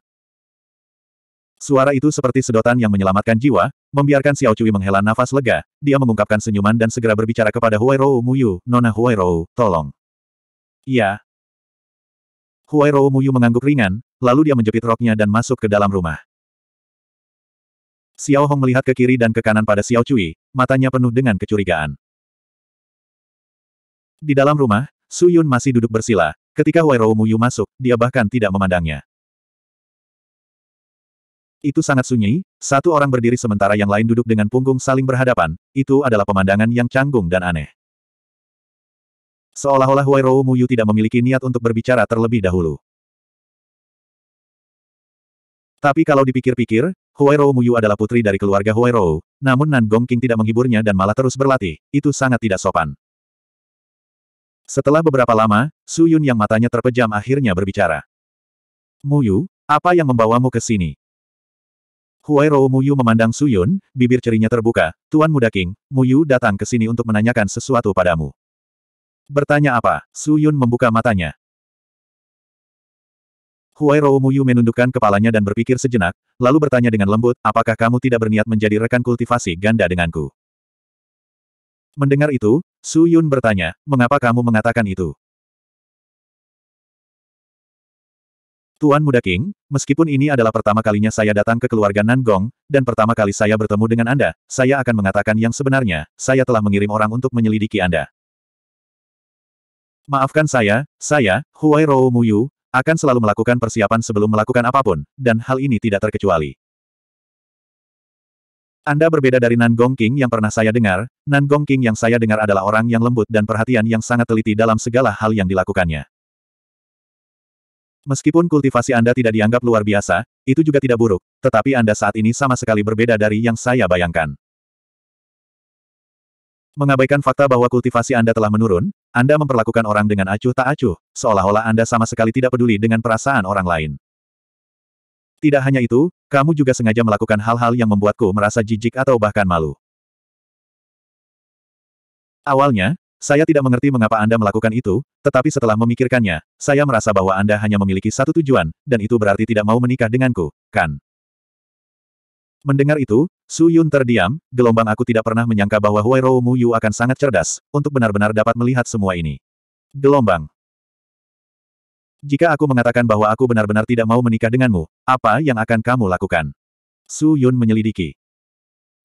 [SPEAKER 1] Suara itu seperti sedotan yang menyelamatkan jiwa, membiarkan Xiao Cui menghela nafas lega, dia mengungkapkan senyuman dan segera berbicara kepada Huairou Yu, Nona Huairou, tolong. Ya. Huai Rou Muyu mengangguk ringan, lalu dia menjepit roknya dan masuk ke dalam rumah. Xiao Hong melihat ke kiri dan ke kanan pada Xiao Cui, matanya penuh dengan kecurigaan. Di dalam rumah, Su Yun masih duduk bersila. Ketika Huai Rou Muyu masuk, dia bahkan tidak memandangnya. Itu sangat sunyi, satu orang berdiri sementara yang lain duduk dengan punggung saling berhadapan, itu adalah pemandangan yang canggung dan aneh. Seolah-olah Huairou Muyu tidak memiliki niat untuk berbicara terlebih dahulu. Tapi kalau dipikir-pikir, Huai Huairou Muyu adalah putri dari keluarga Huai Huairou, namun Nan Gong King tidak menghiburnya dan malah terus berlatih, itu sangat tidak sopan. Setelah beberapa lama, Su Yun yang matanya terpejam akhirnya berbicara. Muyu, apa yang membawamu ke sini? Huai Huairou Muyu memandang Su Yun, bibir cerinya terbuka, Tuan Muda King, Muyu datang ke sini untuk menanyakan sesuatu padamu. Bertanya apa? Su Yun membuka matanya. Huai Rou Muyu menundukkan kepalanya dan berpikir sejenak, lalu bertanya dengan lembut, apakah kamu tidak berniat menjadi rekan kultivasi ganda denganku? Mendengar itu, Su Yun bertanya, mengapa kamu mengatakan itu? Tuan Muda King, meskipun ini adalah pertama kalinya saya datang ke keluarga Nan Gong dan pertama kali saya bertemu dengan Anda, saya akan mengatakan yang sebenarnya, saya telah mengirim orang untuk menyelidiki Anda. Maafkan saya, saya, Huai Rou Muyu, akan selalu melakukan persiapan sebelum melakukan apapun, dan hal ini tidak terkecuali. Anda berbeda dari Nan Gong King yang pernah saya dengar, Nan Gong King yang saya dengar adalah orang yang lembut dan perhatian yang sangat teliti dalam segala hal yang dilakukannya. Meskipun kultivasi Anda tidak dianggap luar biasa, itu juga tidak buruk, tetapi Anda saat ini sama sekali berbeda dari yang saya bayangkan. Mengabaikan fakta bahwa kultivasi Anda telah menurun, Anda memperlakukan orang dengan acuh tak acuh, seolah-olah Anda sama sekali tidak peduli dengan perasaan orang lain. Tidak hanya itu, kamu juga sengaja melakukan hal-hal yang membuatku merasa jijik atau bahkan malu. Awalnya, saya tidak mengerti mengapa Anda melakukan itu, tetapi setelah memikirkannya, saya merasa bahwa Anda hanya memiliki satu tujuan, dan itu berarti tidak mau menikah denganku, kan? Mendengar itu, Su Yun terdiam, gelombang aku tidak pernah menyangka bahwa Huai Rou Mu Yu akan sangat cerdas, untuk benar-benar dapat melihat semua ini. Gelombang. Jika aku mengatakan bahwa aku benar-benar tidak mau menikah denganmu, apa yang akan kamu lakukan? Su Yun menyelidiki.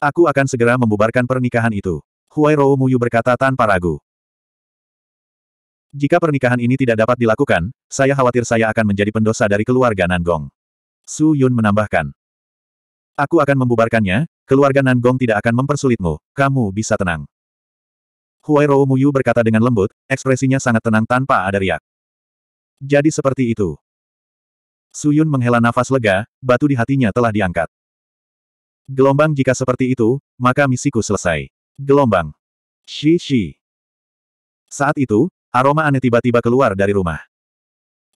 [SPEAKER 1] Aku akan segera membubarkan pernikahan itu. Huai Rou Mu Yu berkata tanpa ragu. Jika pernikahan ini tidak dapat dilakukan, saya khawatir saya akan menjadi pendosa dari keluarga Nan Gong. Su Yun menambahkan. Aku akan membubarkannya, keluarga Nan Gong tidak akan mempersulitmu, kamu bisa tenang. Huai Huairou Muyu berkata dengan lembut, ekspresinya sangat tenang tanpa ada riak. Jadi seperti itu. Suyun menghela nafas lega, batu di hatinya telah diangkat. Gelombang jika seperti itu, maka misiku selesai. Gelombang. Shi shi. Saat itu, aroma aneh tiba-tiba keluar dari rumah.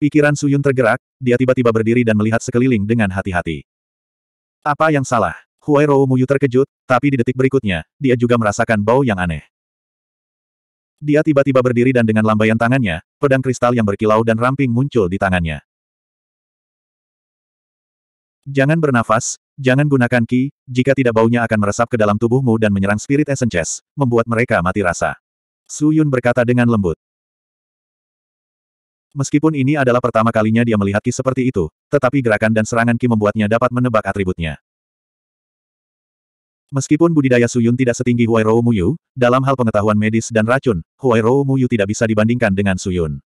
[SPEAKER 1] Pikiran Suyun tergerak, dia tiba-tiba berdiri dan melihat sekeliling dengan hati-hati. Apa yang salah? Huai Rou Muyu terkejut, tapi di detik berikutnya, dia juga merasakan bau yang aneh. Dia tiba-tiba berdiri dan dengan lambaian tangannya, pedang kristal yang berkilau dan ramping muncul di tangannya. Jangan bernafas, jangan gunakan ki, jika tidak baunya akan meresap ke dalam tubuhmu dan menyerang spirit essences, membuat mereka mati rasa. Su Yun berkata dengan lembut. Meskipun ini adalah pertama kalinya dia melihat Ki seperti itu, tetapi gerakan dan serangan Ki membuatnya dapat menebak atributnya. Meskipun budidaya Suyun tidak setinggi Huai Huairou Muyu, dalam hal pengetahuan medis dan racun, Huai Huairou Muyu tidak bisa dibandingkan dengan Suyun.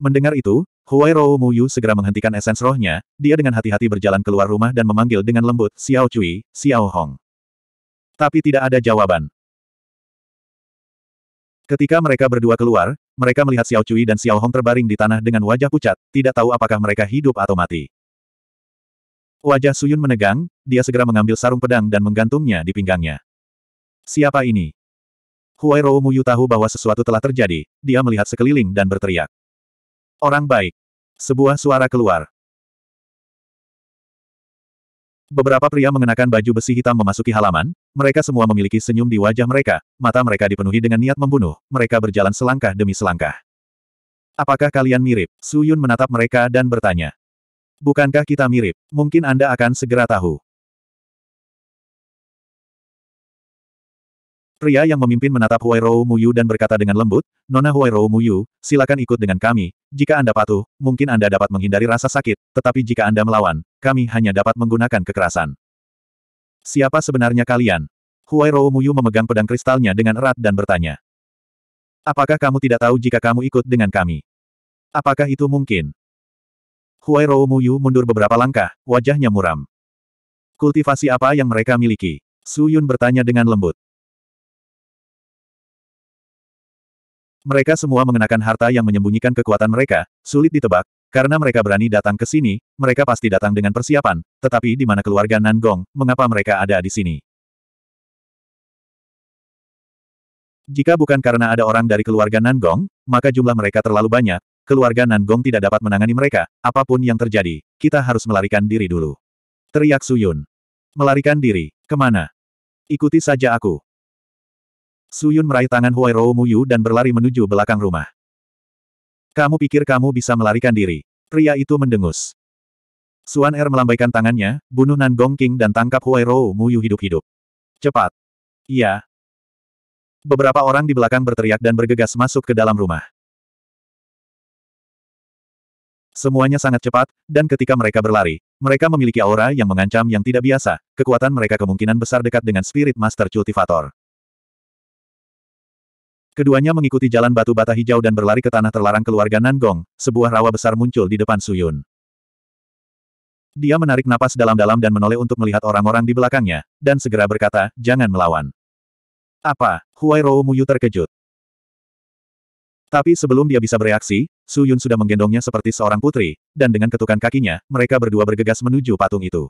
[SPEAKER 1] Mendengar itu, Huai Huairou Muyu segera menghentikan esens rohnya, dia dengan hati-hati berjalan keluar rumah dan memanggil dengan lembut Xiao Cui, Xiao Hong. Tapi tidak ada jawaban. Ketika mereka berdua keluar, mereka melihat Xiao Cui dan Xiao Hong terbaring di tanah dengan wajah pucat, tidak tahu apakah mereka hidup atau mati. Wajah Suyun menegang, dia segera mengambil sarung pedang dan menggantungnya di pinggangnya. Siapa ini? Huai Rou Muyu tahu bahwa sesuatu telah terjadi, dia melihat sekeliling dan berteriak. Orang baik. Sebuah suara keluar. Beberapa pria mengenakan baju besi hitam memasuki halaman, mereka semua memiliki senyum di wajah mereka, mata mereka dipenuhi dengan niat membunuh, mereka berjalan selangkah demi selangkah. Apakah kalian mirip? Suyun menatap mereka dan bertanya. Bukankah kita mirip? Mungkin Anda akan segera tahu. Pria yang memimpin menatap Huairou Muyu dan berkata dengan lembut, Nona Huairou Muyu, silakan ikut dengan kami. Jika Anda patuh, mungkin Anda dapat menghindari rasa sakit, tetapi jika Anda melawan, kami hanya dapat menggunakan kekerasan. Siapa sebenarnya kalian? Huairou Muyu memegang pedang kristalnya dengan erat dan bertanya. Apakah kamu tidak tahu jika kamu ikut dengan kami? Apakah itu mungkin? Huairou Muyu mundur beberapa langkah, wajahnya muram. Kultivasi apa yang mereka miliki? Su Yun bertanya dengan lembut. Mereka semua mengenakan harta yang menyembunyikan kekuatan mereka, sulit ditebak, karena mereka berani datang ke sini, mereka pasti datang dengan persiapan, tetapi di mana keluarga Nanggong, mengapa mereka ada di sini? Jika bukan karena ada orang dari keluarga Nanggong, maka jumlah mereka terlalu banyak, keluarga Nanggong tidak dapat menangani mereka, apapun yang terjadi, kita harus melarikan diri dulu. Teriak Suyun. Melarikan diri, kemana? Ikuti saja aku. Suyun meraih tangan Huai Rou Muyu dan berlari menuju belakang rumah. Kamu pikir kamu bisa melarikan diri? Pria itu mendengus. Suan Er melambaikan tangannya, bunuh Nan Gong King dan tangkap Huai Rou Muyu hidup-hidup. Cepat. Iya. Beberapa orang di belakang berteriak dan bergegas masuk ke dalam rumah. Semuanya sangat cepat, dan ketika mereka berlari, mereka memiliki aura yang mengancam yang tidak biasa, kekuatan mereka kemungkinan besar dekat dengan Spirit Master Cultivator. Keduanya mengikuti jalan batu bata hijau dan berlari ke tanah terlarang keluarga Nanggong, sebuah rawa besar muncul di depan Suyun. Dia menarik napas dalam-dalam dan menoleh untuk melihat orang-orang di belakangnya, dan segera berkata, jangan melawan. Apa? Huai Rou Muyu terkejut. Tapi sebelum dia bisa bereaksi, Su Yun sudah menggendongnya seperti seorang putri, dan dengan ketukan kakinya, mereka berdua bergegas menuju patung itu.